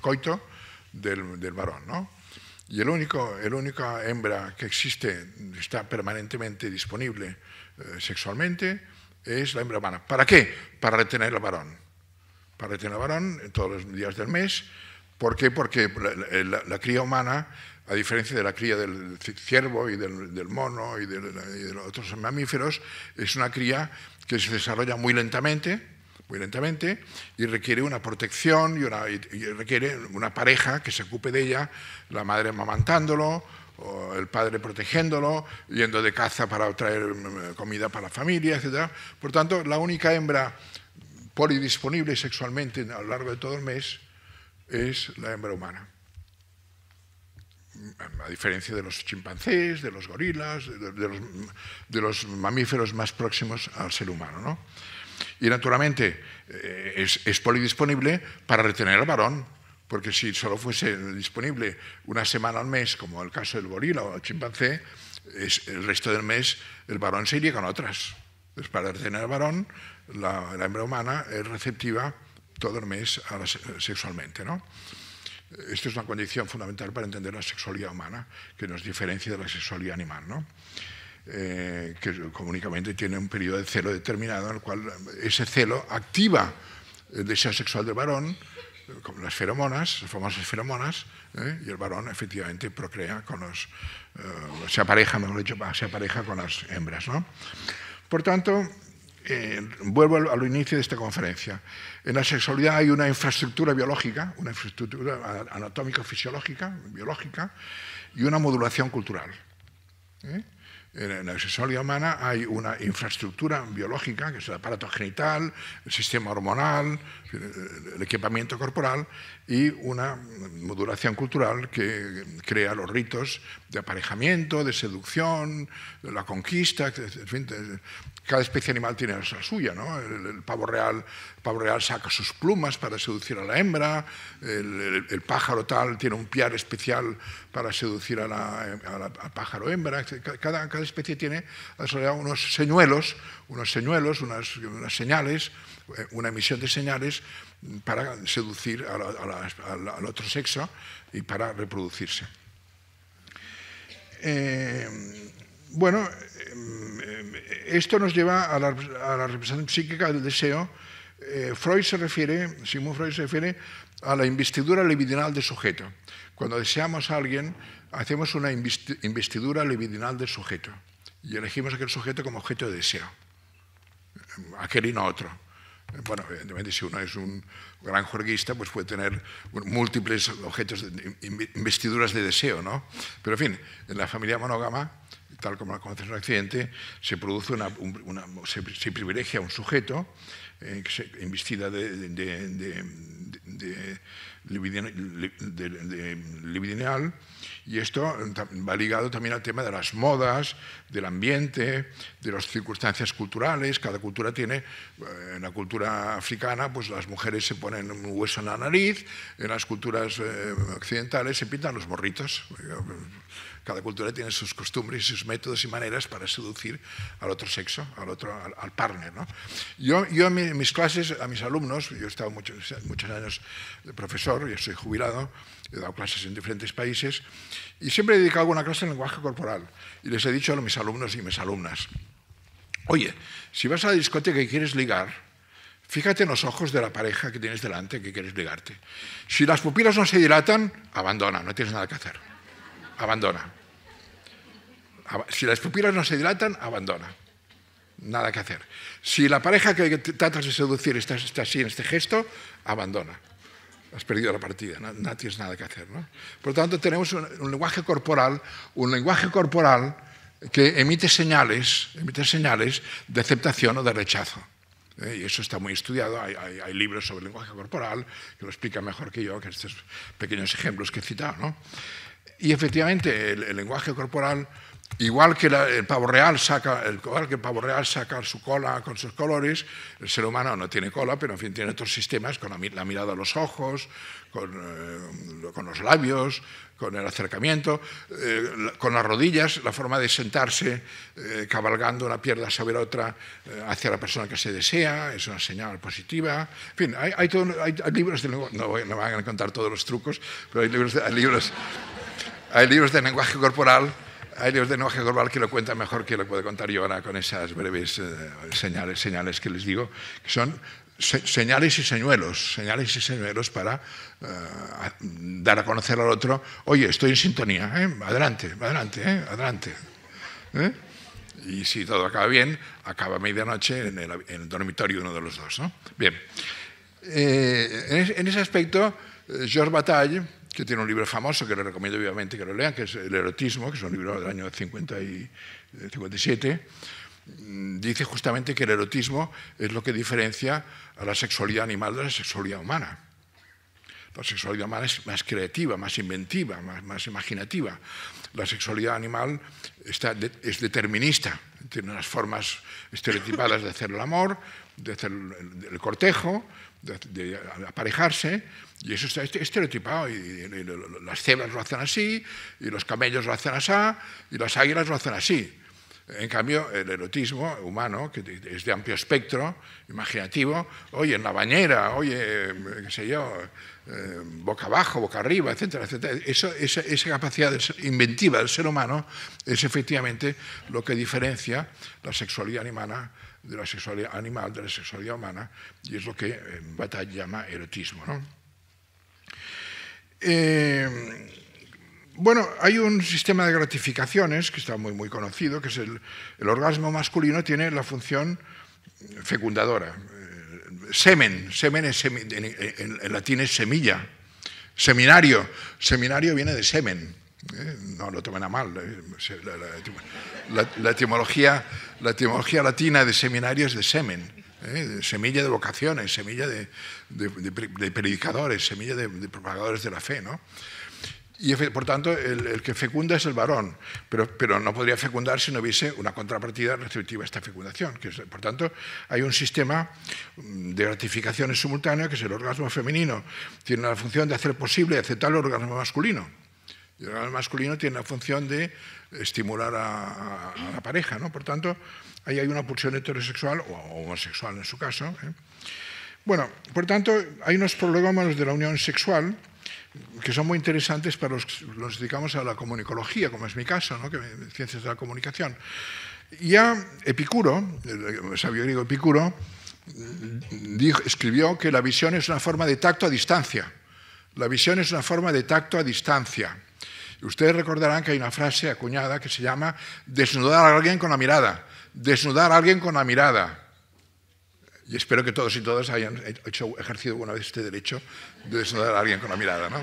coito del, varón. Y el único, el única hembra que existe, está permanentemente disponible eh, sexualmente, es la hembra humana. ¿Para qué? Para retener al varón. Para retener al varón todos los días del mes. ¿Por qué? Porque la cría humana a diferencia de la cría del ciervo y del, mono y de, los otros mamíferos, es una cría que se desarrolla muy lentamente, muy lentamente y requiere una protección y, requiere una pareja que se ocupe de ella, la madre amamantándolo, o el padre protegiéndolo, yendo de caza para traer mm, mm, comida para la familia, etc. Por tanto, la única hembra polidisponible sexualmente a lo largo de todo el mes es la hembra humana a diferencia de los chimpancés, de los gorilas, de, los, mamíferos más próximos al ser humano. ¿no? Y naturalmente eh, es, polidisponible para retener al varón, porque si solo fuese disponible una semana al mes, como el caso del gorila o chimpancé, el resto del mes el varón se iría con otras. Entonces, para retener al varón, la, hembra humana es receptiva todo el mes sexualmente. ¿no? Esto es una condición fundamental para entender la sexualidad humana, que nos diferencia de la sexualidad animal, ¿no? Eh, que comunicamente tiene un periodo de celo determinado, en el cual ese celo activa el deseo sexual del varón, como las feromonas, las famosas feromonas, ¿eh? y el varón efectivamente procrea con los, eh, se apareja, mejor dicho, se apareja con las hembras. ¿no? Por tanto, eh, vuelvo a lo inicio de esta conferencia. En la sexualidad hay una infraestructura biológica, una infraestructura anatómico-fisiológica, biológica, y una modulación cultural. ¿Eh? En la sexualidad humana hay una infraestructura biológica, que es el aparato genital, el sistema hormonal, el equipamiento corporal, y una modulación cultural que crea los ritos de aparejamiento, de seducción, de la conquista, cada especie animal tiene la suya, ¿no? El, pavo real, real, saca sus plumas para seducir a la hembra, el, pájaro tal tiene un piar especial para seducir a la, pájaro hembra. Cada, especie tiene unos señuelos, unos señuelos, unas, señales, eh, una emisión de señales para seducir al otro sexo y para reproducirse. Eh, bueno, eh, esto nos lleva a la, representación psíquica del deseo. Eh, Freud se refiere, Sigmund Freud se refiere a la investidura libidinal del sujeto. Cuando deseamos a alguien, hacemos una investidura libidinal del sujeto y elegimos a aquel sujeto como objeto de deseo, aquel y no otro. Bueno, evidentemente si uno es un gran jorguista, pues puede tener múltiples objetos, de investiduras de deseo, ¿no? Pero en fin, en la familia monógama, tal como la conoces en el accidente, se produce una, se, privilegia un sujeto eh, que se, investida de, de, libidinal y esto va ligado también al tema de las modas, del ambiente, de las circunstancias culturales. Cada cultura tiene, eh, en la cultura africana, pues las mujeres se ponen un hueso en la nariz, en las culturas eh, occidentales se pintan los morritos. Cada cultura tiene sus costumbres, sus métodos y maneras para seducir al otro sexo, al otro, al, partner. Yo, yo en mis clases, a mis alumnos, yo he estado muchos, muchos años de profesor, yo soy jubilado, he dado clases en diferentes países, y siempre he dedicado una clase en lenguaje corporal. Y les he dicho a mis alumnos y mis alumnas, oye, si vas a la discoteca y quieres ligar, fíjate en los ojos de la pareja que tienes delante que quieres ligarte. Si las pupilas no se dilatan, abandona, no tienes nada que hacer. Abandona. Si las pupilas no se dilatan, abandona. Nada que hacer. Si la pareja que tratas de seducir está así en este gesto, abandona. has perdido la partida, no, no tienes nada que hacer. ¿no? Por lo tanto, tenemos un, un, lenguaje corporal, un lenguaje corporal que emite señales, emite señales de aceptación o de rechazo. ¿eh? Y eso está muy estudiado, hay, hay, hay, libros sobre lenguaje corporal que lo explica mejor que yo, que estos pequeños ejemplos que he citado. ¿no? Y efectivamente, el, el lenguaje corporal Igual que el pavo real saca, que el pavo real saca su cola con sus colores, el ser humano no tiene cola, pero en fin tiene otros sistemas con la, mirada a los ojos, eh, con, los labios, con el acercamiento, eh, con las rodillas, la forma de sentarse eh, cabalgando una pierna sobre otra hacia la persona que se desea, es una señal positiva. En fin, hay, libros de no, van a contar todos los trucos, pero hay libros, hay libros de lenguaje corporal a ellos de Noge global que lo cuenta mejor que lo puede contar yo ahora con esas breves eh, señales, señales que les digo, que son señales y señuelos, señales y señuelos para eh, dar a conocer al otro, oye, estoy en sintonía, ¿eh? adelante, adelante, adelante. Y si todo acaba bien, acaba a medianoche en el, dormitorio uno de los dos. ¿no? Bien, en, ese aspecto, George Bataille que tiene un libro famoso que le recomiendo vivamente que lo lean, que es El erotismo, que es un libro del año 50 y, 57, eh, mm, dice justamente que el erotismo es lo que diferencia a la sexualidad animal de la sexualidad humana la sexualidad humana es más creativa, más inventiva, más, más imaginativa. La sexualidad animal está es determinista, tiene unas formas estereotipadas de hacer el amor, de hacer el, cortejo, de, aparejarse, y eso está estereotipado. Y, las cebras lo hacen así, y los camellos lo hacen así, y las águilas lo hacen así. En cambio, el erotismo humano, que es de amplio espectro, imaginativo, oye, en la bañera, oye, qué sé yo, eh, boca abajo, boca arriba, etcétera, etcétera. esa, capacidad inventiva del ser humano es efectivamente lo que diferencia la sexualidad de la sexualidad animal, de la sexualidad humana, y es lo que Bata llama erotismo. ¿no? Eh, bueno, hay un sistema de gratificaciones que está muy, muy conocido, que es el, el orgasmo masculino tiene la función fecundadora semen, semen en, latín es semilla, seminario, seminario viene de semen. ¿eh? No lo tomen a mal, ¿eh? la, etimología, la etimología latina de seminario es de semen. ¿eh? semilla de vocaciones, semilla de, predicadores, semilla de, propagadores de la fe. ¿no? Y por tanto, el, que fecunda es el varón, pero, no podría fecundar si no hubiese una contrapartida restrictiva a esta fecundación. por tanto, hay un sistema mm, de gratificaciones simultánea que es el orgasmo femenino. Tiene la función de hacer posible y aceptar el orgasmo masculino. el orgasmo masculino tiene la función de estimular a, la pareja. Por tanto, ahí hay una pulsión heterosexual o homosexual en su caso. ¿eh? Bueno, por tanto, hay unos problemas de la unión sexual que son muy interesantes para los que nos dedicamos a la comunicología, como es mi caso, ¿no? que ciencias de la comunicación. Ya Epicuro, el sabio griego Epicuro, escribió que la visión es una forma de tacto a distancia. La visión es una forma de tacto a distancia. Ustedes recordarán que hay una frase acuñada que se llama desnudar a alguien con la mirada. Desnudar a alguien con la mirada. Y espero que todos y todas hayan hecho, ejercido alguna vez este derecho de desnudar a alguien con la mirada, ¿no?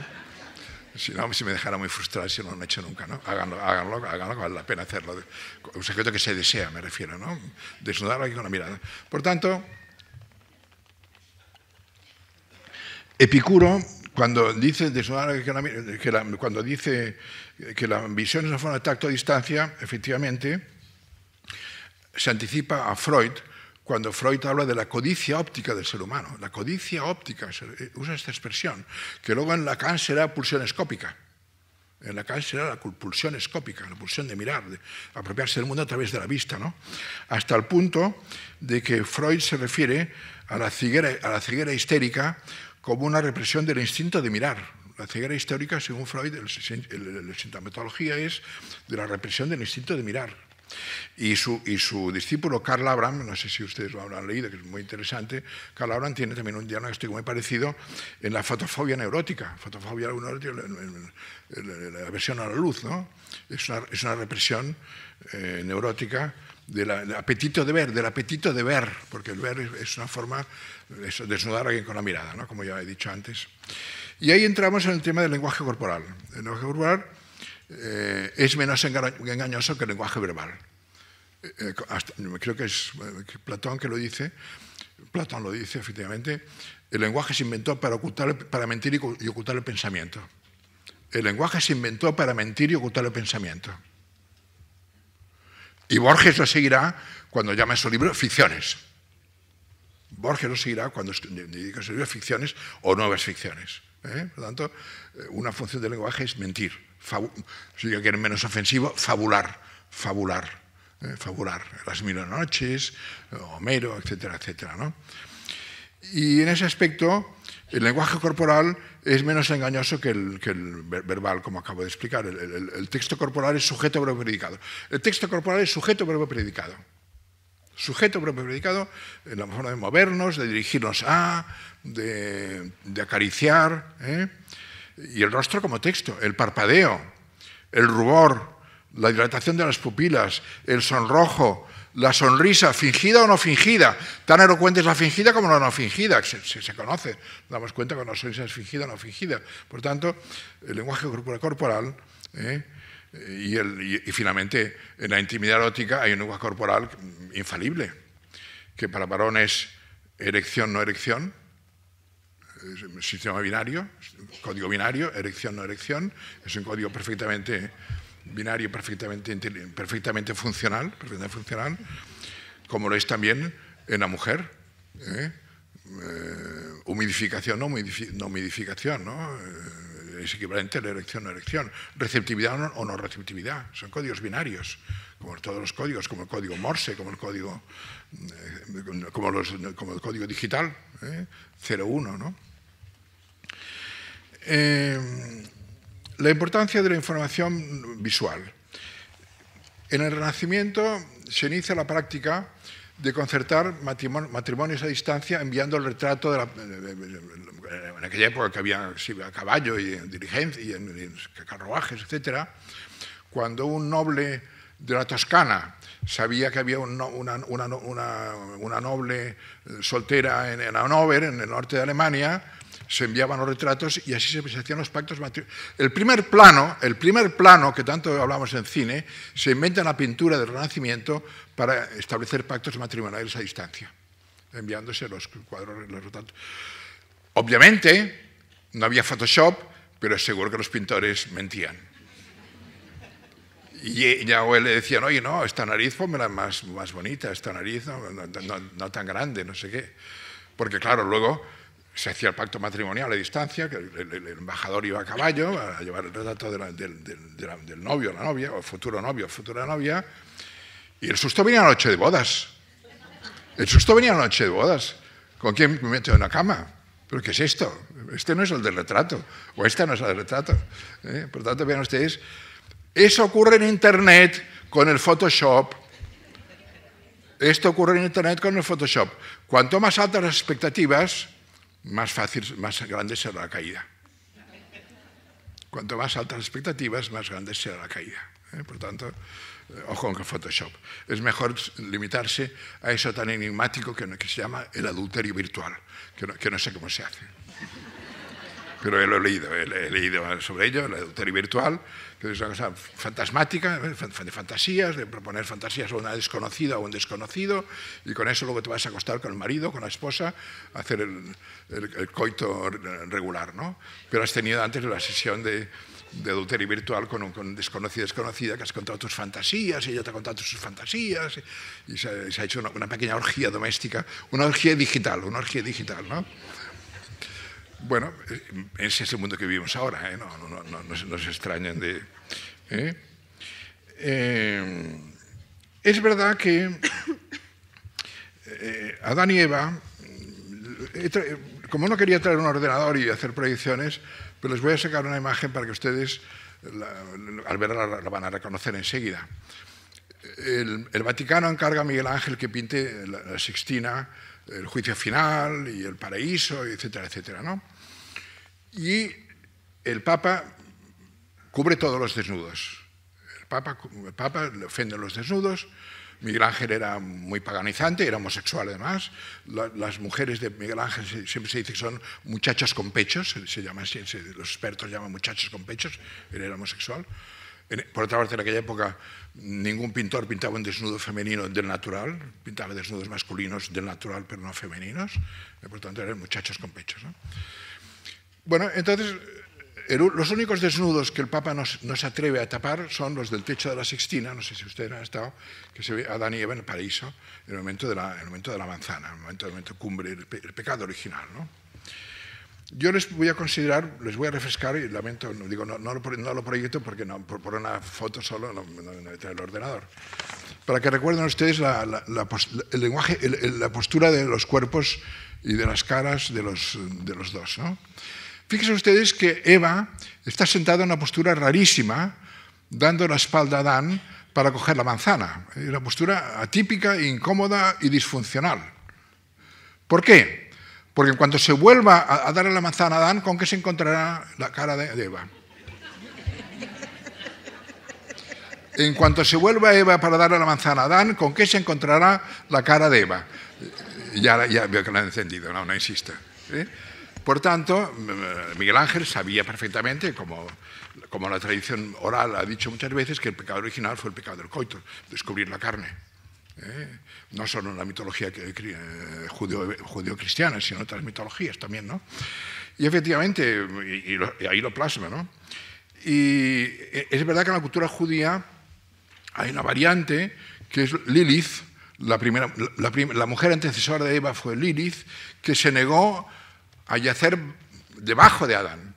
Si no, si me dejara muy frustrado si no lo han hecho nunca, ¿no? Háganlo, háganlo, vale la pena hacerlo. Un secreto que se desea, me refiero, ¿no? Desnudar a alguien con la mirada. Por tanto, Epicuro, cuando dice desnudar cuando dice que la visión es una forma de tacto a distancia, efectivamente, se anticipa a Freud, cuando Freud habla de la codicia óptica del ser humano. La codicia óptica, eh, usa esta expresión, que luego en Lacan será pulsión escópica. En Lacan será la pulsión escópica, la pulsión de mirar, de apropiarse del mundo a través de la vista, ¿no? Hasta el punto de que Freud se refiere a la ceguera, a la ceguera histérica como una represión del instinto de mirar. La ceguera histórica, según Freud, la sintomatología es de la represión del instinto de mirar, y su, y su discípulo, Carl Abraham, no sé si ustedes lo habrán leído, que es muy interesante, Carl Abraham tiene también un diagnóstico muy parecido en la fotofobia neurótica, fotofobia neurótica, la, aversión a la luz, ¿no? Es una, es una represión eh, neurótica del apetito de ver, del apetito de ver, porque el ver es, una forma de desnudar a alguien con la mirada, ¿no? como ya he dicho antes. Y ahí entramos en el tema del lenguaje corporal. El lenguaje corporal eh, es menos engañoso que el lenguaje verbal. Eh, eh, creo que es Platón que lo dice, Platón lo dice efectivamente, el lenguaje se inventó para, ocultar, para mentir y, ocultar el pensamiento. El lenguaje se inventó para mentir y ocultar el pensamiento. Y Borges lo seguirá cuando llame a su libro ficciones. Borges lo seguirá cuando dedica su libro ficciones o nuevas ficciones. Por lo tanto, una función del lenguaje es mentir si yo quiero menos ofensivo, fabular, fabular, eh, fabular. Las mil noches, Homero, etcétera, etcétera. ¿no? Y en ese aspecto, el lenguaje corporal es menos engañoso que el, que el verbal, como acabo de explicar. El, texto corporal es sujeto verbo predicado. El texto corporal es sujeto verbo predicado. Sujeto verbo predicado en la forma de movernos, de dirigirnos a, de, acariciar. ¿eh? Y el rostro como texto, el parpadeo, el rubor, la dilatación de las pupilas, el sonrojo, la sonrisa, fingida o no fingida. Tan elocuente es la fingida como la no fingida, se, se, conoce. Damos cuenta que la sonrisa es fingida o no fingida. Por tanto, el lenguaje corporal ¿eh? y, finalmente en la intimidad erótica hay un lenguaje corporal infalible, que para varones erección, no erección, sistema binario, código binario, erección no erección, es un código perfectamente binario, perfectamente, perfectamente funcional, perfectamente funcional, como lo es también en la mujer. ¿eh? Eh, humidificación, no, no humidificación, ¿no? Eh, es equivalente a la erección o erección. Receptividad o no receptividad, son códigos binarios, como todos los códigos, como el código Morse, como el código, como, como el código digital, 01, ¿no? Eh, la importancia de la información visual. En el Renacimiento se inicia la práctica de concertar matrimonios a distancia enviando el retrato de la, en aquella época que había a caballo y en y carruajes, etc. cuando un noble de la Toscana sabía que había una, noble soltera en, en Hannover, en el norte de Alemania, se enviaban los retratos y así se, hacían los pactos matrimoniales. El primer plano, el primer plano que tanto hablamos en cine, se inventa en la pintura del Renacimiento para establecer pactos matrimoniales a distancia, enviándose los cuadros, los retratos. Obviamente, no había Photoshop, pero seguro que los pintores mentían. Y ya le decían, oye, no, esta nariz la más, más bonita, esta nariz no, tan grande, no sé qué. Porque claro, luego se hacía el pacto matrimonial a distancia, que el, embajador iba a caballo a llevar el retrato del, del, del, novio, la novia, o futuro novio, futura novia, y el susto venía a la noche de bodas. El susto venía a la noche de bodas. ¿Con quién me meto en la cama? ¿Pero qué es esto? Este no es el del retrato, o esta no es la del retrato. ¿eh? Por tanto, vean ustedes, eso ocurre en Internet con el Photoshop. Esto ocurre en Internet con el Photoshop. Cuanto más altas las expectativas, más fácil, más grande será la caída. Cuanto más altas expectativas, más grande será la caída. ¿eh? Por tanto, eh, ojo con Photoshop. Es mejor limitarse a eso tan enigmático que, que se llama el adulterio virtual, que no, sé cómo se hace. Pero lo he leído, he leído sobre ello, el adulterio virtual, que es una cosa fantasmática, ¿eh? de fantasías, de proponer fantasías a una desconocida o un desconocido, y con eso luego te vas a acostar con el marido, con la esposa, hacer el, coito regular, ¿no? Pero has tenido antes la sesión de, de adulterio virtual con un, con un desconocido desconocida que has contado tus fantasías y ella te ha contado sus fantasías y, se, ha hecho una, pequeña orgía doméstica, una orgía digital, una orgía digital, ¿no? Bueno, eh, es ese mundo que vivimos ahora, ¿eh? no, se, extrañen de... ¿eh? es verdad que Adán y Eva, como no quería traer un ordenador y hacer proyecciones, pues les voy a sacar una imagen para que ustedes al verla la van a reconocer enseguida el, Vaticano encarga a Miguel Ángel que pinte la, Sixtina, el juicio final y el paraíso, etcétera, etcétera. ¿no? Y el Papa cubre todos los desnudos. El Papa, Papa le ofende los desnudos. Miguel Ángel era muy paganizante, era homosexual además. las mujeres de Miguel Ángel siempre se dice que son muchachas con pechos, se, llama los expertos llaman muchachas con pechos, él era homosexual por otra parte, en aquella época ningún pintor pintaba un desnudo femenino del natural, pintaba desnudos masculinos del natural, pero no femeninos, eh, por tanto eran muchachos con pechos. Bueno, entonces eh, los únicos desnudos que el Papa no se atreve a tapar son los del techo de la sextina, no sé si usted ha estado, que se ve a Adán en el paraíso, en el momento de la, el momento de la manzana, en el momento, de momento cumbre, el, el pecado original. ¿no? Yo les voy a considerar, les voy a refrescar y lamento, digo, no, lo proyecto porque no, por, una foto solo no, no, el ordenador. Para que recuerden ustedes la, el lenguaje, la postura de los cuerpos y de las caras de los, de los dos. Fíjense ustedes que Eva está sentada en una postura rarísima, dando la espalda a Dan para coger la manzana. Una postura atípica, incómoda y disfuncional. ¿Por qué? Porque en cuanto se vuelva a, a darle la manzana a Adán, ¿con qué se encontrará la cara de, Eva? En cuanto se vuelva Eva para darle la manzana a Adán, ¿con qué se encontrará la cara de Eva? Ya, ya veo que la han encendido, no, no insista. ¿eh? Por tanto, Miguel Ángel sabía perfectamente, como, como la tradición oral ha dicho muchas veces, que el pecado original fue el pecado del coito, descubrir la carne. ¿eh? no solo en la mitología eh, judío cristiana sino en otras mitologías también, ¿no? Y efectivamente, y, ahí lo plasma, ¿no? Y eh, es verdad que en la cultura judía hay una variante que es Lilith, la, primera, la, la mujer antecesora de Eva fue Lilith, que se negó a yacer debajo de Adán,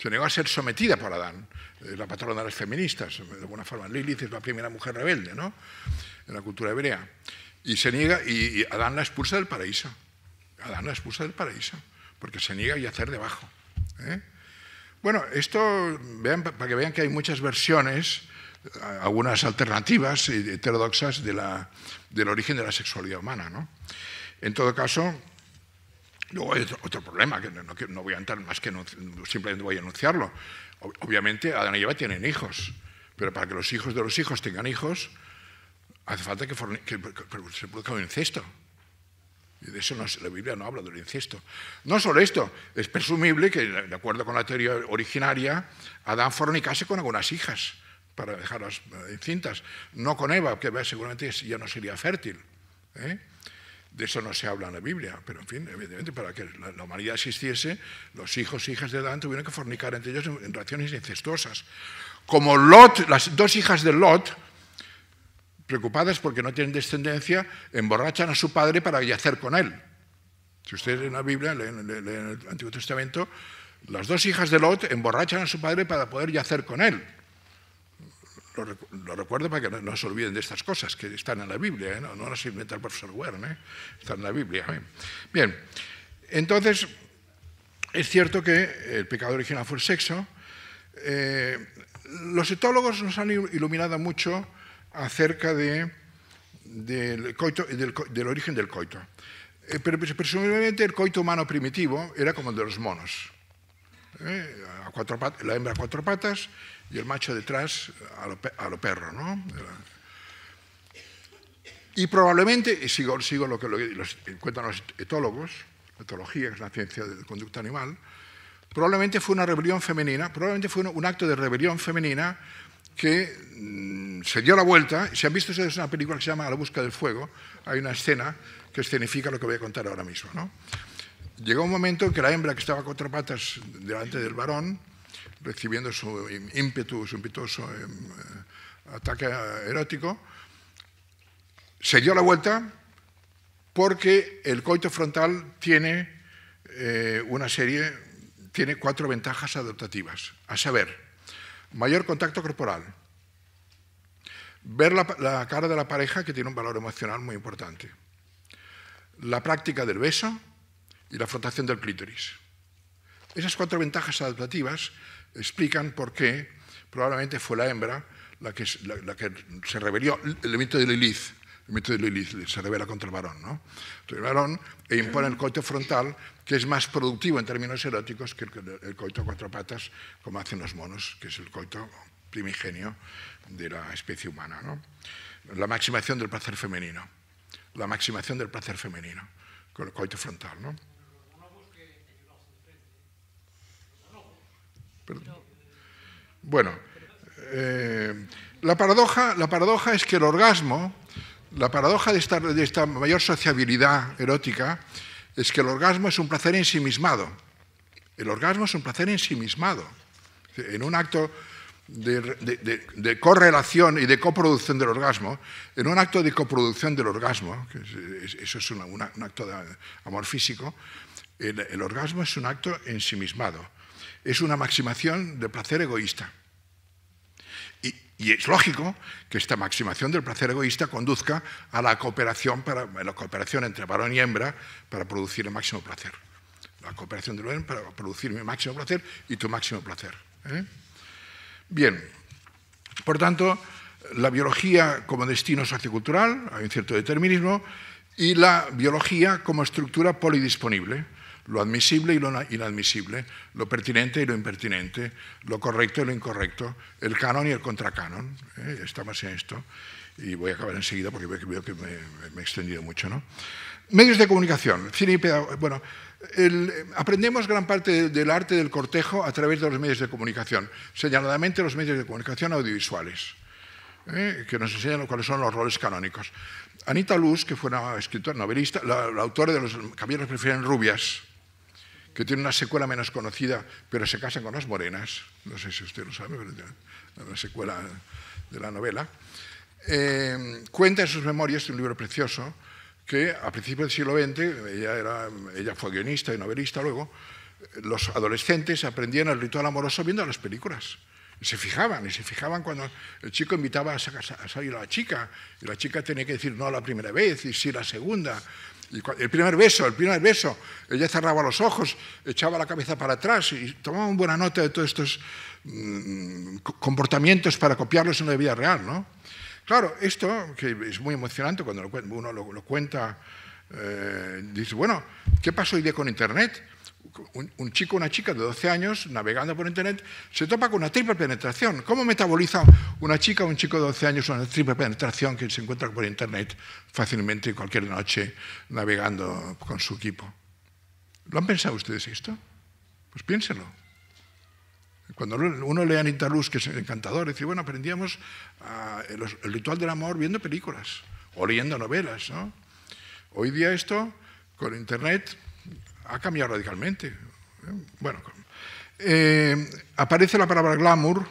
se negó a ser sometida por Adán, la patrona de las feministas, de alguna forma. Lilith es la primera mujer rebelde, ¿no? en la cultura hebrea. Y se niega, y, Adán la expulsa del paraíso. Adán la expulsa del paraíso, porque se niega a yacer debajo. ¿eh? Bueno, esto, vean, para que vean que hay muchas versiones, algunas alternativas heterodoxas de la, del origen de la sexualidad humana. ¿no? En todo caso, luego hay otro, problema, que no, no, voy a entrar más que simplemente voy a anunciarlo. Obviamente, Adán y Eva tienen hijos, pero para que los hijos de los hijos tengan hijos, hace falta que, se produzca un incesto. Y de eso no, la Biblia no habla del incesto. No solo esto, es presumible que, de acuerdo con la teoría originaria, Adán fornicase con algunas hijas para dejarlas encintas. Eh, no con Eva, que seguramente ya no sería fértil. ¿eh? De eso no se habla en la Biblia, pero en fin, evidentemente, para que la, humanidad existiese, los hijos e hijas de Adán tuvieron que fornicar entre ellos en, relaciones incestuosas. Como Lot, las dos hijas de Lot, preocupadas porque no tienen descendencia, emborrachan a su padre para yacer con él. Si ustedes leen la Biblia, leen, el Antiguo Testamento, las dos hijas de Lot emborrachan a su padre para poder yacer con él. Lo, recuerdo para que no, se olviden de estas cosas que están en la Biblia, ¿eh? no, no, las inventa el profesor Wern, ¿eh? están en la Biblia. ¿eh? Bien, entonces, es cierto que el pecado original fue el sexo. los etólogos nos han iluminado mucho acerca del, origen del coito. Eh, pero pues, presumiblemente el coito humano primitivo era como el de los monos. Eh, la hembra a cuatro patas y el macho detrás a lo, perro. ¿no? Y probablemente, y sigo, sigo lo que los, cuentan los etólogos, etología, es la ciencia del conducta animal, probablemente fue una rebelión femenina, probablemente fue un acto de rebelión femenina que mm, se dio la vuelta. Si han visto ustedes una película que se llama la busca del fuego, hay una escena que escenifica lo que voy a contar ahora mismo. ¿no? Llegó un momento en que la hembra que estaba a cuatro patas delante del varón, recibiendo su ímpetu, su impetuoso em, eh, ataque erótico, se dio la vuelta porque el coito frontal tiene eh, una serie, tiene cuatro ventajas adaptativas. A saber, Mayor contacto corporal. Ver la, cara de la pareja, que tiene un valor emocional muy importante. La práctica del beso y la frotación del clítoris. Esas cuatro ventajas adaptativas explican por qué probablemente fue la hembra la que, se rebelió, el elemento de Lilith, el mito de Lilith se revela contra el varón, ¿no? el varón e impone el coito frontal que es más productivo en términos eróticos que el coito a cuatro patas, como hacen los monos, que es el coito primigenio de la especie humana. La maximación del placer femenino, la maximación del placer femenino, con el coito frontal. ¿no? Bueno, eh, la, paradoja, la paradoja es que el orgasmo, la paradoja de esta mayor sociabilidad erótica, es que el orgasmo es un placer ensimismado. El orgasmo es un placer ensimismado. En un acto de, correlación y de coproducción del orgasmo, en un acto de coproducción del orgasmo, eso es un acto de amor físico, el, orgasmo es un acto ensimismado. Es una maximación del placer egoísta. Y es lógico que esta maximación del placer egoísta conduzca a la cooperación, la cooperación entre varón y hembra para producir el máximo placer. La cooperación de los varón para producir mi máximo placer y tu máximo placer. ¿eh? Bien, por tanto, la biología como destino sociocultural, hay un cierto determinismo, y la biología como estructura polidisponible lo admisible y lo inadmisible, lo pertinente y lo impertinente, lo correcto y lo incorrecto, el canon y el contracanon. ¿eh? Estamos en esto y voy a acabar enseguida porque veo que me, he extendido mucho. ¿no? Medios de comunicación, Bueno, aprendemos gran parte del arte del cortejo a través de los medios de comunicación, señaladamente los medios de comunicación audiovisuales, ¿eh? que nos enseñan cuáles son los roles canónicos. Anita Luz, que fue una escritora, novelista, la, autora de Los caballeros prefieren rubias, que tiene una secuela menos conocida, pero se casan con las morenas, no sé si usted lo sabe, pero la secuela de la novela, eh, cuenta en sus memorias, un libro precioso, que a principios del siglo XX, ella, era, ella fue guionista y novelista luego, los adolescentes aprendían el ritual amoroso viendo las películas. Y se fijaban, y se fijaban cuando el chico invitaba a salir a la chica, y la chica tenía que decir no la primera vez, y sí la segunda, el primer beso, el primer beso, ella cerraba los ojos, echaba la cabeza para atrás y tomaba una buena nota de todos estos mm, comportamientos para copiarlos en la vida real, Claro, esto que es muy emocionante cuando uno lo, cuenta, eh, dice, bueno, ¿qué pasó hoy día con Internet? un, chico una chica de 12 años navegando por Internet se topa con una triple penetración. ¿Cómo metaboliza una chica o un chico de 12 años una triple penetración que se encuentra por Internet fácilmente cualquier noche navegando con su equipo? ¿Lo han pensado ustedes esto? Pues piénsenlo. Cuando uno lee Anita Luz, que es encantador, dice, bueno, aprendíamos ah, el, ritual del amor viendo películas o leyendo novelas. Hoy día esto, con Internet, ha cambiado radicalmente. Bueno, eh, aparece la palabra glamour.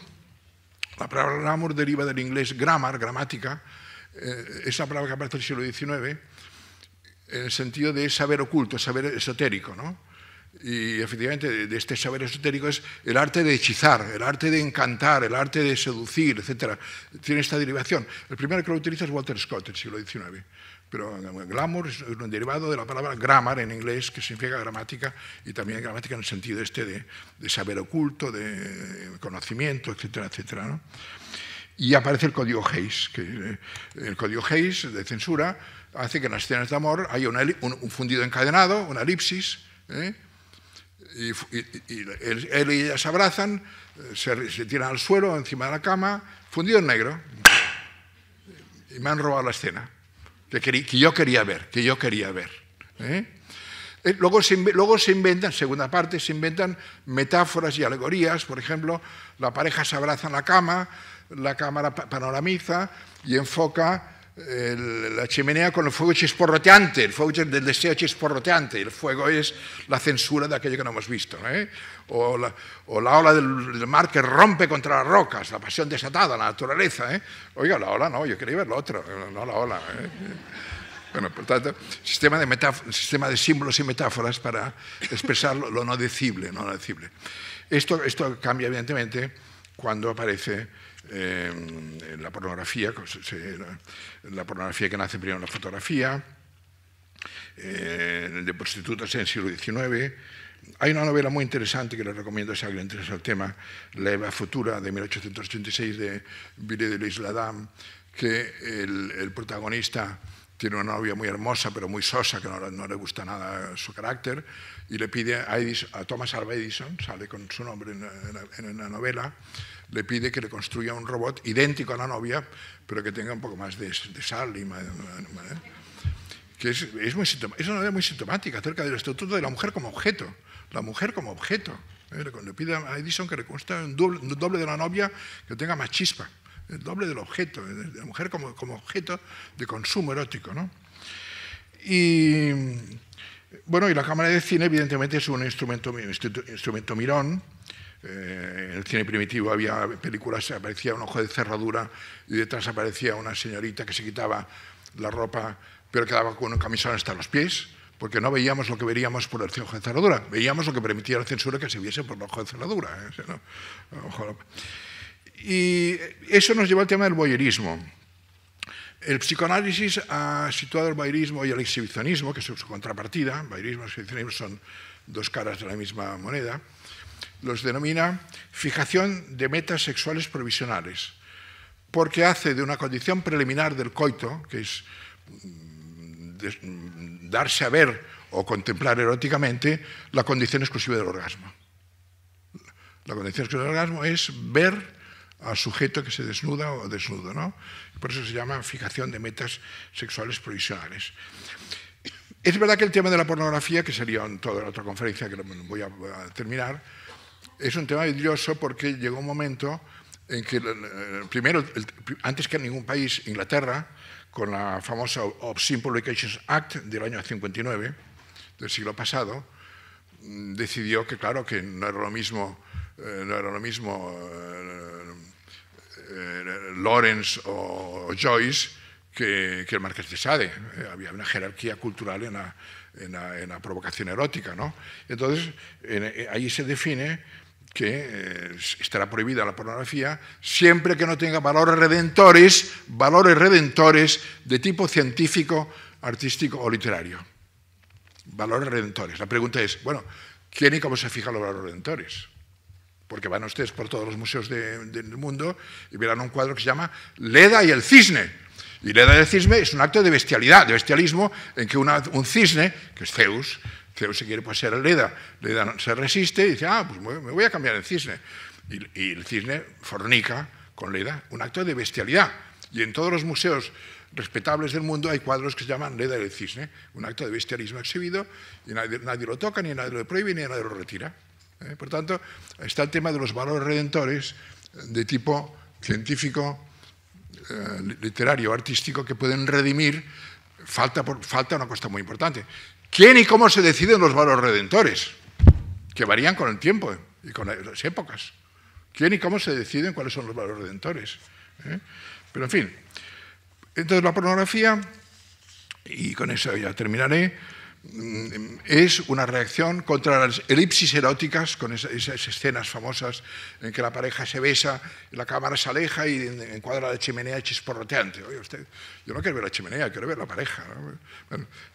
La palabra glamour deriva del inglés grammar, gramática, eh, esa palabra que aparece en el siglo XIX, en el sentido de saber oculto, saber esotérico. Y efectivamente, de, este saber esotérico es el arte de hechizar, el arte de encantar, el arte de seducir, etc. Tiene esta derivación. El primero que lo utiliza es Walter Scott, en el siglo XIX pero glamour es un derivado de la palabra grammar en inglés, que significa gramática, y también gramática en el sentido este de, saber oculto, de conocimiento, etcétera, etcétera. Y aparece el código Hayes, que eh, el código Hayes de censura hace que en las escenas de amor haya un, fundido encadenado, una elipsis, ¿eh? y, él y ella se abrazan, eh, se, se tiran al suelo, encima de la cama, fundido en negro, y me han robado la escena que, yo quería ver, que yo quería ver. ¿eh? Eh, luego se, luego se, inventan, segunda parte, se inventan metáforas y alegorías. Por ejemplo, la pareja se abraza en la cama, la cámara panoramiza y enfoca la chimenea con el fuego chisporroteante, el fuego del deseo chisporroteante. El fuego es la censura de aquello que no hemos visto. ¿eh? O, la, ola del, mar que rompe contra las rocas, la pasión desatada, la naturaleza. ¿eh? Oiga, la ola no, yo quería ver lo otro, no la ola. ¿eh? Bueno, por tanto, sistema de, símbolos y metáforas para expresar lo, no decible. No esto cambia, evidentemente, cuando aparece eh, la pornografía, la pornografía que nace primero en la fotografía, eh, el de prostitutas en el siglo XIX. Hay una novela muy interesante que les recomiendo si alguien interesa el tema, La Eva Futura, de 1886, de Ville de Isla adam que el, protagonista tiene una novia muy hermosa, pero muy sosa, que no, le gusta nada su carácter, y le pide a, Thomas Alva Edison, sale con su nombre en la, en la novela, le pide que le construya un robot idéntico a la novia, pero que tenga un poco más de, sal y más, ¿eh? que es, muy una idea muy sintomática acerca del estatuto de la mujer como objeto. La mujer como objeto. ¿eh? Le, pide a Edison que le construya un doble, de la novia que tenga más chispa el doble del objeto, de la mujer como, como, objeto de consumo erótico. ¿no? Y bueno, y la cámara de cine evidentemente es un instrumento, instrumento mirón eh, en el cine primitivo había películas, aparecía un ojo de cerradura y detrás aparecía una señorita que se quitaba la ropa, pero quedaba con un camisón hasta los pies, porque no veíamos lo que veríamos por el ojo de cerradura, veíamos lo que permitía la censura que se viese por el ojo de cerradura. ¿eh? Y eso nos lleva al tema del voyerismo. El psicoanálisis ha situado el voyerismo y el exhibicionismo, que es su contrapartida. voyerismo y exhibicionismo son dos caras de la misma moneda los denomina fijación de metas sexuales provisionales, porque hace de una condición preliminar del coito, que es mm, mm, darse a ver o contemplar eróticamente, la condición exclusiva del orgasmo. La condición exclusiva del orgasmo es ver al sujeto que se desnuda o desnudo, ¿no? Por eso se llama fijación de metas sexuales provisionales. Es verdad que el tema de la pornografía, que sería en toda la otra conferencia que voy a terminar, es un tema vidrioso porque llegó un momento en que, eh, primero, antes que en ningún país, Inglaterra, con la famosa Obscene Publications Act del año 59, del siglo pasado, mm, decidió que, claro, que no era lo mismo, eh, no era lo mismo eh, Lawrence o Joyce que, el Marqués de Sade. había una jerarquía cultural en la, provocación erótica. ¿no? Entonces, ahí se define que eh, estará prohibida la pornografía siempre que no tenga valores redentores, valores redentores de tipo científico, artístico o literario. Valores redentores. La pregunta es, bueno, ¿quién y cómo se fijan los valores redentores? Porque van ustedes por todos los museos del mundo y verán un cuadro que se llama Leda y el cisne. Y Leda y el cisne es un acto de bestialidad, de bestialismo, en que un cisne, que es Zeus, pues se se quiere pasar a Leda. Leda se resiste y dice, ah, pues me voy a cambiar el cisne. Y, el cisne fornica con Leda, un acto de bestialidad. Y en todos los museos respetables del mundo hay cuadros que se llaman Leda y el cisne, un acto de bestialismo exhibido, y nadie, lo toca, ni nadie lo prohíbe, ni nadie lo retira. ¿eh? Por tanto, está el tema de los valores redentores de tipo científico, eh, literario, artístico, que pueden redimir falta, falta una cosa muy importante. ¿Quién y cómo se deciden los valores redentores? Que varían con el tiempo ¿eh? y con las épocas. ¿Quién y cómo se deciden cuáles son los valores redentores? ¿Eh? Pero en fin, entonces la pornografía, y con eso ya terminaré, Mm, es una reacción contra las elipsis eróticas, con esas, escenas famosas en que la pareja se besa, la cámara se aleja y encuadra la chimenea chisporroteante. usted, yo no quiero ver la chimenea, quiero ver la pareja.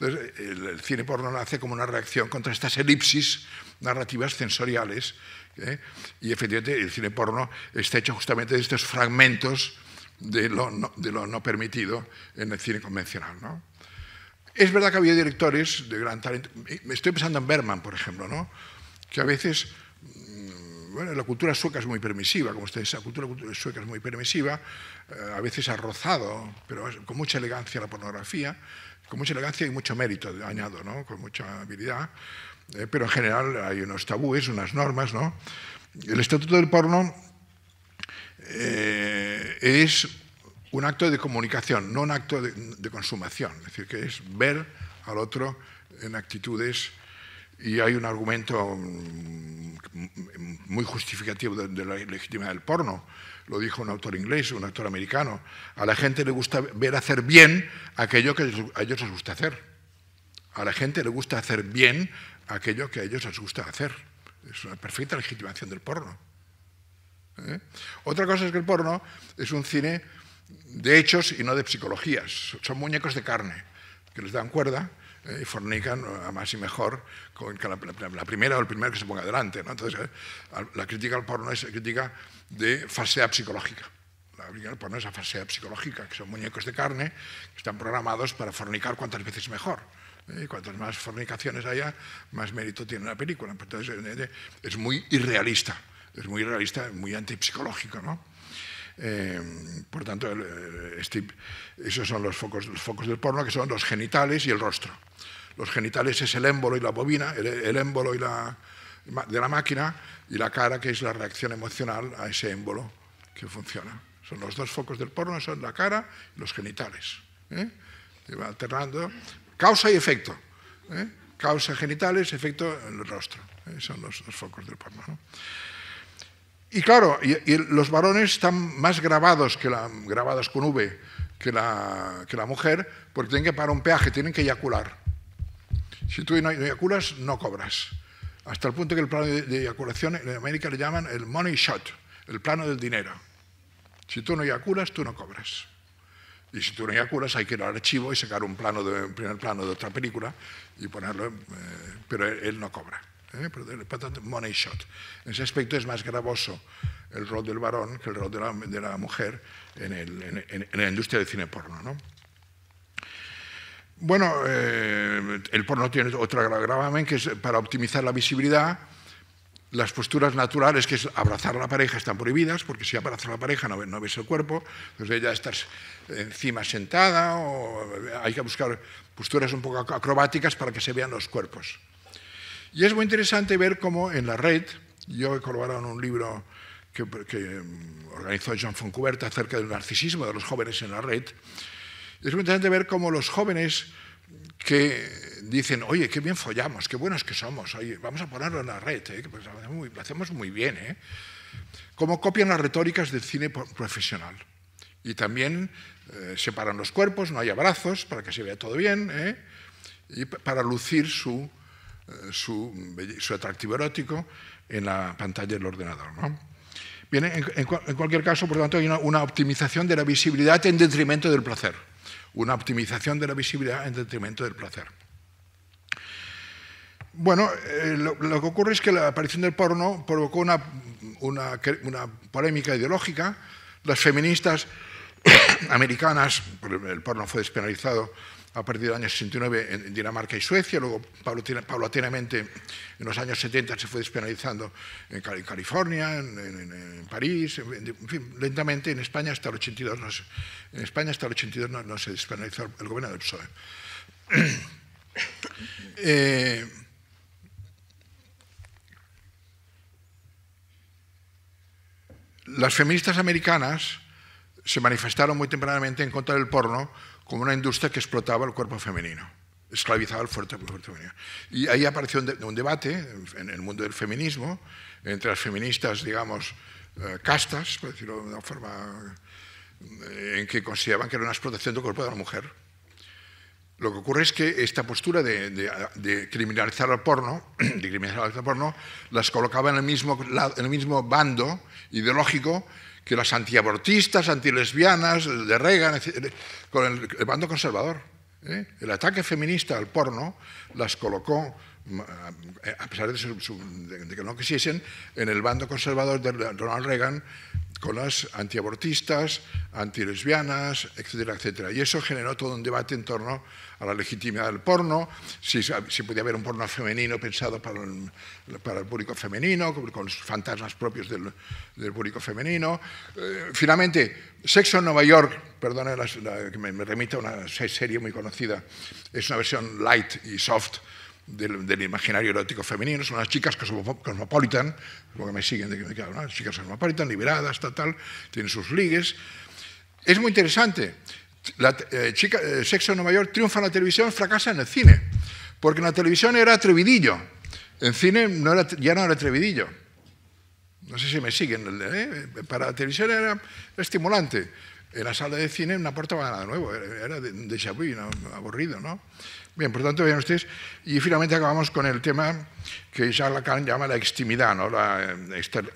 el, cine porno nace como una reacción contra estas elipsis narrativas sensoriales. ¿eh? Y efectivamente, el cine porno está hecho justamente de estos fragmentos de lo no, de lo no permitido en el cine convencional. ¿no? Es verdad que había directores de gran talento. Me estoy pensando en Berman, por ejemplo, ¿no? que a veces, mm, bueno, la cultura sueca es muy permisiva, como ustedes saben, la cultura sueca es muy permisiva, eh, a veces ha rozado, pero con mucha elegancia la pornografía, con mucha elegancia y mucho mérito, añado, con mucha habilidad, eh, pero en general hay unos tabúes, unas normas. ¿no? El estatuto del porno eh, es un acto de comunicación, no un acto de, consumación. Es decir, que es ver al otro en actitudes y hay un argumento mm, muy justificativo de, la legitimidad del porno. Lo dijo un autor inglés, un autor americano. A la gente le gusta ver hacer bien aquello que a ellos les gusta hacer. A la gente le gusta hacer bien aquello que a ellos les gusta hacer. Es una perfecta legitimación del porno. ¿eh? Otra cosa es que el porno es un cine de hechos y no de psicologías. Son muñecos de carne que les dan cuerda eh, y fornican eh, a más y mejor con la, primera o el primero que se ponga adelante, Entonces, eh, la crítica al porno es crítica de fasea psicológica. La crítica al porno es la psicológica, que son muñecos de carne que están programados para fornicar cuantas veces mejor. Y cuantas más fornicaciones haya, más mérito tiene la película. Entonces, es muy irrealista, es muy irrealista, muy antipsicológico, ¿no? Em, por tanto, eh, esos son los focos, los focos del porno, que son los genitales y el rostro. Los genitales es el émbolo y la bobina, el, émbolo y la, de la máquina, y la cara, que es la reacción emocional a ese émbolo que funciona. Son los dos focos del porno, son la cara y los genitales. ¿eh? Y va alternando causa y efecto. ¿eh? Causa genitales, efecto en el rostro. ¿eh? Son los dos focos del porno. Y claro, los varones están más grabados, que con V que la, mujer, porque tienen que pagar un peaje, tienen que eyacular. Si tú no eyaculas, no cobras. Hasta el punto que el plano de, eyaculación en América le llaman el money shot, el plano del dinero. Si tú no eyaculas, tú no cobras. Y si tú no eyaculas, hay que ir al archivo y sacar un plano de primer plano de otra película y ponerlo, eh, pero él no cobra. ¿eh? pero de money shot. En ese aspecto es más gravoso el rol del varón que el rol de la, mujer en, la industria del cine porno. Bueno, eh, el porno tiene otro gravamen que es para optimizar la visibilidad. Las posturas naturales, que es abrazar a la pareja, están prohibidas, porque si abrazas a la pareja no, no ves el cuerpo, entonces ya estás encima sentada o hay que buscar posturas un poco acrobáticas para que se vean los cuerpos. Y es muy interesante ver cómo en la red, yo he colaborado en un libro que, mm, organizó John Foncuberta acerca del narcisismo de los jóvenes en la red, es muy interesante ver cómo los jóvenes que dicen, oye, qué bien follamos, qué buenos que somos, vamos a ponerlo en la red, ¿eh? Pues, lo hacemos muy bien, ¿eh? como copian las retóricas del cine profesional. Y también eh, separan los cuerpos, no hay abrazos, para que se vea todo bien, ¿eh? y para lucir su eh, su, atractivo erótico en la pantalla del ordenador. ¿no? Bien, en, cualquier caso, por lo tanto, hay una, optimización de la visibilidad en detrimento del placer. Una optimización de la visibilidad en detrimento del placer. Bueno, eh, lo, que ocurre es que la aparición del porno provocó una, una polémica ideológica. Las feministas *coughs* americanas, el porno fue despenalizado a partir del año 69 en Dinamarca y Suecia, luego paulatinamente en los años 70 se fue despenalizando en California, en, París, en, fin, lentamente en España hasta el 82 no se, en España hasta el 82 no, se despenalizó el gobierno del PSOE. *clears throat* Eh, las feministas americanas se manifestaron muy tempranamente en contra del porno como una industria que explotaba el cuerpo femenino, esclavizaba el fuerte cuerpo femenino. Y ahí apareció un, debate en el mundo del feminismo entre las feministas, digamos, eh, castas, por decirlo de una forma, eh, en que consideraban que era una explotación del cuerpo de la mujer. Lo que ocurre es que esta postura de, criminalizar el porno, de criminalizar el *clears throat* porno, las colocaba en el mismo, en el mismo bando ideológico que las antiabortistas, antilesbianas, de Reagan, eh, con el, bando conservador. ¿eh? El ataque feminista al porno las colocó eh, a pesar de, que no quisiesen, en el bando conservador de Ronald Reagan con las antiabortistas, antilesbianas, etcétera, etcétera. Y eso generó todo un debate en torno a la legitimidad del porno, si, podía haber un porno femenino pensado para el, público femenino, con los fantasmas propios del, público femenino. Eh, finalmente, Sexo en Nueva York, perdona que me, me remita a una serie muy conocida, es una versión light y soft del, imaginario erótico femenino, son las chicas cosmopolitan, que me siguen de que me chicas cosmopolitan, liberadas, tal, tienen sus ligues. Es muy interesante. La, eh, chica, eh, sexo no mayor triunfa en la televisión, fracasa en el cine, porque en la televisión era atrevidillo, en cine ya no era atrevidillo. No sé si me siguen. ¿eh? Para la televisión era estimulante. En la sala de cine no aportaba nada nuevo, era de, déjà vu, aburrido, ¿no? Bien, por tanto, vean ustedes, y finalmente acabamos con el tema que Jean Lacan llama la extimidad, ¿no? la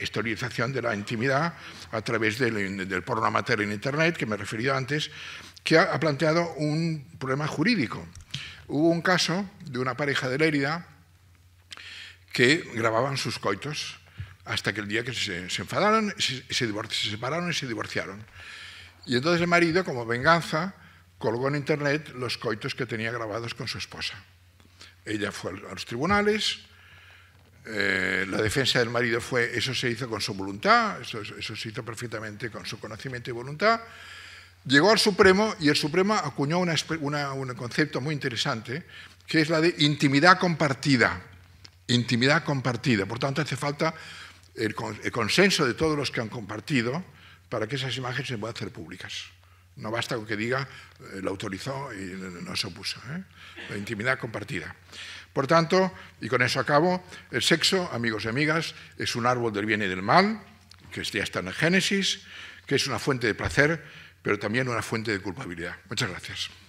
historización eh, de la intimidad a través del, del porno amateur en Internet, que me he referido antes, que ha, ha planteado un problema jurídico. Hubo un caso de una pareja de Lérida que grababan sus coitos hasta que el día que se, se enfadaron, se, se, se separaron y se divorciaron. Y entonces el marido, como venganza, colgó en internet los coitos que tenía grabados con su esposa. Ella fue a los tribunales, eh, la defensa del marido fue, eso se hizo con su voluntad, eso, se hizo perfectamente con su conocimiento y voluntad. Llegó al Supremo y el Supremo acuñó un concepto muy interesante, que es la de intimidad compartida. Intimidad compartida. Por tanto, hace falta el consenso de todos los que han compartido para que esas imágenes se puedan hacer públicas. No basta con que diga, eh, lo autorizó y no se opuso. ¿eh? La intimidad compartida. Por tanto, y con eso acabo, el sexo, amigos y amigas, es un árbol del bien y del mal, que ya está en el Génesis, que es una fuente de placer, pero también una fuente de culpabilidad. Muchas gracias.